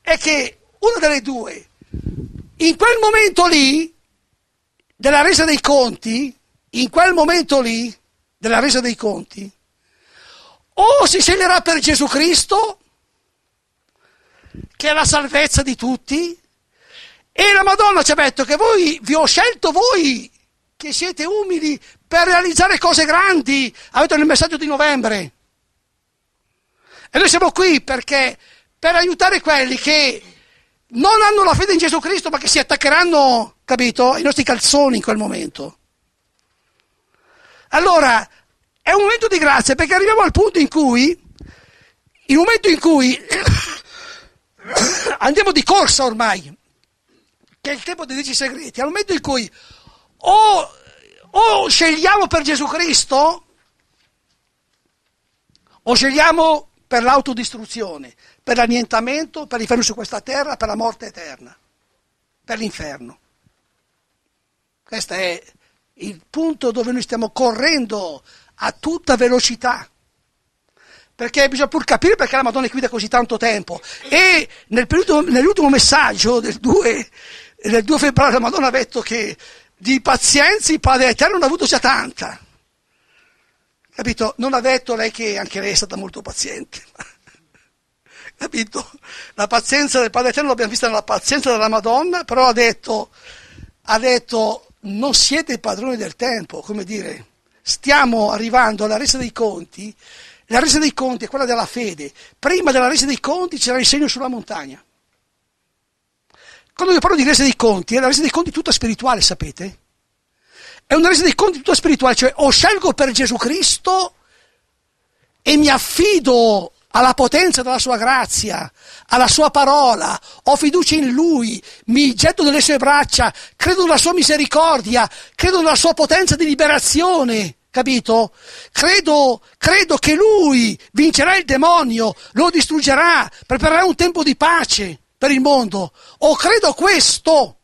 [SPEAKER 1] È che una delle due, in quel momento lì, della resa dei conti, in quel momento lì, della resa dei conti, o si sceglierà per Gesù Cristo che è la salvezza di tutti, e la Madonna ci ha detto che voi vi ho scelto voi, che siete umili per realizzare cose grandi, avete nel messaggio di novembre. E noi siamo qui perché per aiutare quelli che non hanno la fede in Gesù Cristo, ma che si attaccheranno, capito, i nostri calzoni in quel momento. Allora, è un momento di grazia perché arriviamo al punto in cui, il momento in cui andiamo di corsa ormai, che è il tempo dei dieci segreti, al momento in cui o, o scegliamo per Gesù Cristo o scegliamo per l'autodistruzione, per l'annientamento, per l'inferno su questa terra, per la morte eterna, per l'inferno. Questo è il punto dove noi stiamo correndo a tutta velocità perché bisogna pur capire perché la Madonna è qui da così tanto tempo. E nel periodo, nell'ultimo messaggio del 2, del 2, febbraio la Madonna ha detto che di pazienza il Padre Eterno ne ha avuto già tanta. Capito? Non ha detto lei che anche lei è stata molto paziente. Capito? La pazienza del Padre Eterno l'abbiamo vista nella pazienza della Madonna, però ha detto, ha detto non siete i padroni del tempo, come dire, stiamo arrivando alla resa dei conti la resa dei conti è quella della fede. Prima della resa dei conti c'era il segno sulla montagna. Quando io parlo di resa dei conti, è la resa dei conti tutta spirituale, sapete? È una resa dei conti tutta spirituale, cioè o scelgo per Gesù Cristo e mi affido alla potenza della sua grazia, alla sua parola, ho fiducia in lui, mi getto nelle sue braccia, credo nella sua misericordia, credo nella sua potenza di liberazione capito? Credo, credo che lui vincerà il demonio, lo distruggerà, preparerà un tempo di pace per il mondo. O credo questo.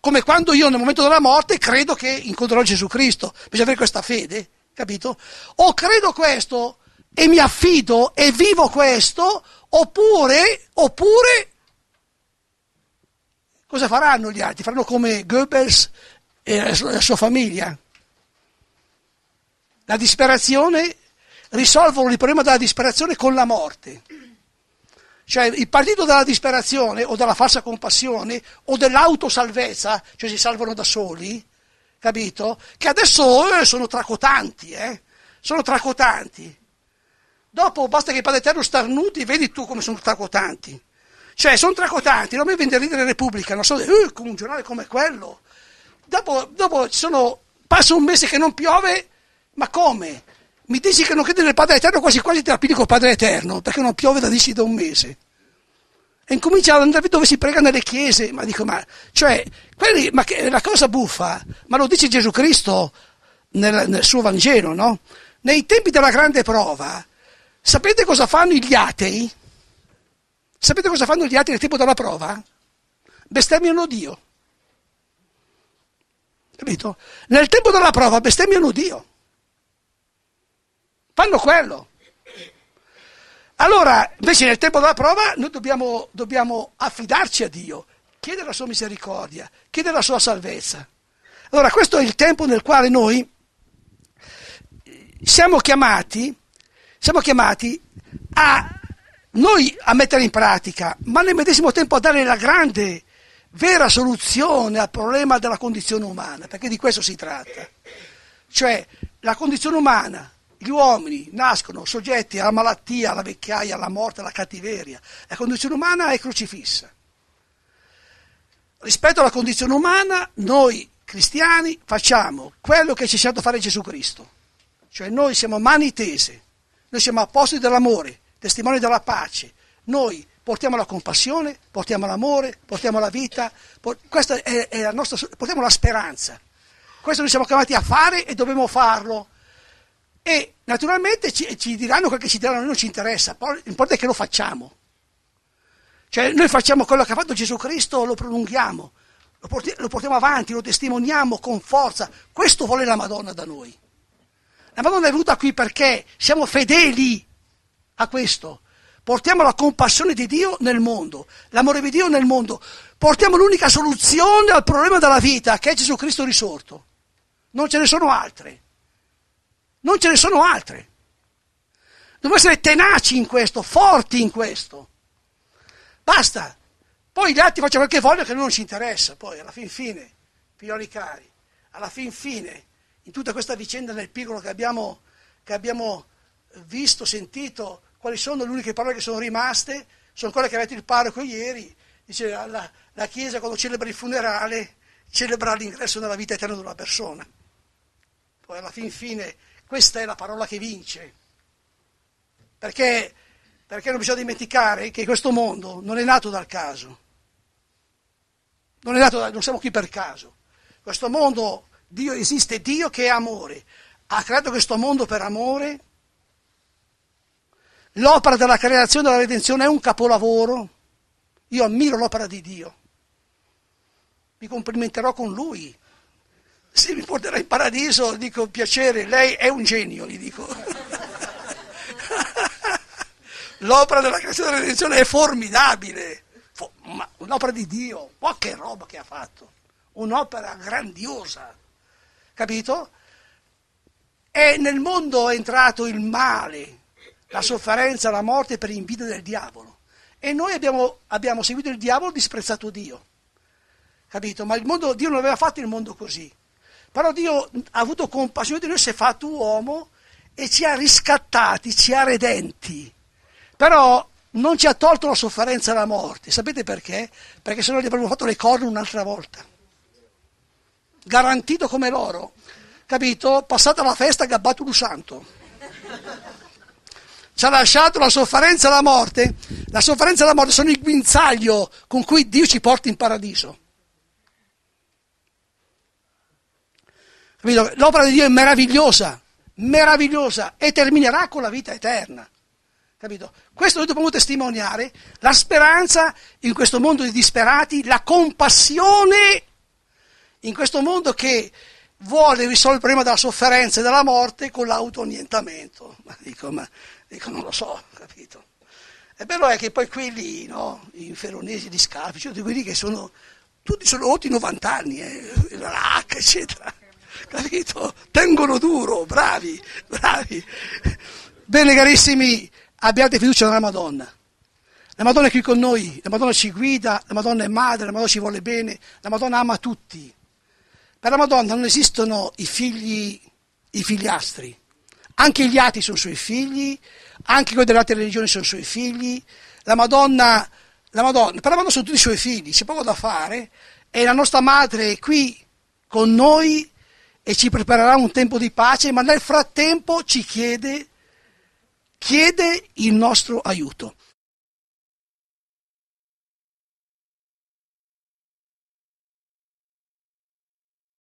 [SPEAKER 1] Come quando io nel momento della morte credo che incontrerò Gesù Cristo. Bisogna avere questa fede, capito? O credo questo e mi affido e vivo questo, oppure, oppure, cosa faranno gli altri? Faranno come Goebbels e la sua famiglia. La disperazione, risolvono il problema della disperazione con la morte. Cioè il partito dalla disperazione o dalla falsa compassione o dell'autosalvezza, cioè si salvano da soli, capito? Che adesso eh, sono tracotanti, eh? Sono tracotanti. Dopo basta che il Padre Eterno starnuti, e vedi tu come sono tracotanti. Cioè, sono tracotanti, non mi viene a ridere Repubblica, non so, eh, un giornale come quello. Dopo, dopo sono, passa un mese che non piove, ma come? Mi dici che non credi nel Padre Eterno, quasi quasi te la pigli col Padre Eterno, perché non piove da dissi da un mese. E incomincia ad andare dove si prega nelle chiese, ma dico, ma, cioè, quelli, ma che, la cosa buffa, ma lo dice Gesù Cristo nel, nel suo Vangelo, no? Nei tempi della grande prova, sapete cosa fanno gli atei? Sapete cosa fanno gli atei nel tempo della prova? Bestemmiano Dio. Capito? Nel tempo della prova bestemmiano Dio fanno quello. Allora, invece nel tempo della prova noi dobbiamo, dobbiamo affidarci a Dio, chiedere la sua misericordia, chiedere la sua salvezza. Allora, questo è il tempo nel quale noi siamo chiamati, siamo chiamati a noi a mettere in pratica, ma nel medesimo tempo a dare la grande, vera soluzione al problema della condizione umana, perché di questo si tratta. Cioè, la condizione umana gli uomini nascono soggetti alla malattia, alla vecchiaia, alla morte, alla cattiveria. La condizione umana è crocifissa. Rispetto alla condizione umana, noi cristiani facciamo quello che ci è stato fare Gesù Cristo. Cioè noi siamo mani tese, noi siamo apostoli dell'amore, testimoni della pace. Noi portiamo la compassione, portiamo l'amore, portiamo la vita, questa è, è la nostra, portiamo la speranza. Questo noi siamo chiamati a fare e dobbiamo farlo. E naturalmente ci, ci diranno quel che ci diranno, a noi non ci interessa, l'importante è che lo facciamo. Cioè noi facciamo quello che ha fatto Gesù Cristo, lo prolunghiamo, lo, porti, lo portiamo avanti, lo testimoniamo con forza. Questo vuole la Madonna da noi. La Madonna è venuta qui perché siamo fedeli a questo. Portiamo la compassione di Dio nel mondo, l'amore di Dio nel mondo. Portiamo l'unica soluzione al problema della vita, che è Gesù Cristo risorto. Non ce ne sono altre. Non ce ne sono altre. Dobbiamo essere tenaci in questo, forti in questo. Basta. Poi gli altri facciano quel che vogliono che a noi non ci interessa. Poi, alla fin fine, figlioli cari, alla fin fine, in tutta questa vicenda nel piccolo che abbiamo, che abbiamo visto, sentito, quali sono le uniche parole che sono rimaste? Sono quelle che ha detto il parroco ieri. Dice la, la, la Chiesa quando celebra il funerale celebra l'ingresso nella vita eterna di una persona. Poi alla fin fine questa è la parola che vince. Perché, perché non bisogna dimenticare che questo mondo non è nato dal caso. Non, è nato da, non siamo qui per caso. Questo mondo, Dio esiste, Dio che è amore. Ha creato questo mondo per amore. L'opera della creazione e della redenzione è un capolavoro. Io ammiro l'opera di Dio. Mi complimenterò con Lui se mi porterà in paradiso, dico piacere, lei è un genio, gli dico. L'opera della creazione della redenzione è formidabile, ma un'opera di Dio, ma che roba che ha fatto, un'opera grandiosa, capito? E nel mondo è entrato il male, la sofferenza, la morte per invidia del diavolo. E noi abbiamo, abbiamo seguito il diavolo, e disprezzato Dio capito? Ma mondo, Dio non aveva fatto il mondo così. Però Dio ha avuto compassione di noi, si è fatto uomo e ci ha riscattati, ci ha redenti. Però non ci ha tolto la sofferenza e la morte. Sapete perché? Perché se no gli avremmo fatto le corna un'altra volta. Garantito come loro. Capito? Passata la festa, ha gabbato un santo. Ci ha lasciato la sofferenza e la morte. La sofferenza e la morte sono il guinzaglio con cui Dio ci porta in paradiso. L'opera di Dio è meravigliosa, meravigliosa e terminerà con la vita eterna. Capito? Questo noi dobbiamo testimoniare la speranza in questo mondo di disperati, la compassione in questo mondo che vuole risolvere il problema della sofferenza e della morte con l'autoorientamento. Ma dico, ma dico, non lo so, capito? E bello è che poi quelli, no, i inferonesi di Scarpi, cioè tutti quelli che sono, tutti sono oltre i 90 anni, eh, l'AC, eccetera capito? Tengono duro, bravi, bravi. Bene carissimi, abbiate fiducia nella Madonna. La Madonna è qui con noi, la Madonna ci guida, la Madonna è madre, la Madonna ci vuole bene, la Madonna ama tutti. Per la Madonna non esistono i figli, i figliastri. Anche gli ati sono suoi figli, anche quelli delle altre religioni sono suoi figli. La Madonna, la Madonna, per la Madonna sono tutti i suoi figli, c'è poco da fare. E la nostra madre è qui con noi e ci preparerà un tempo di pace, ma nel frattempo ci chiede, chiede il nostro aiuto.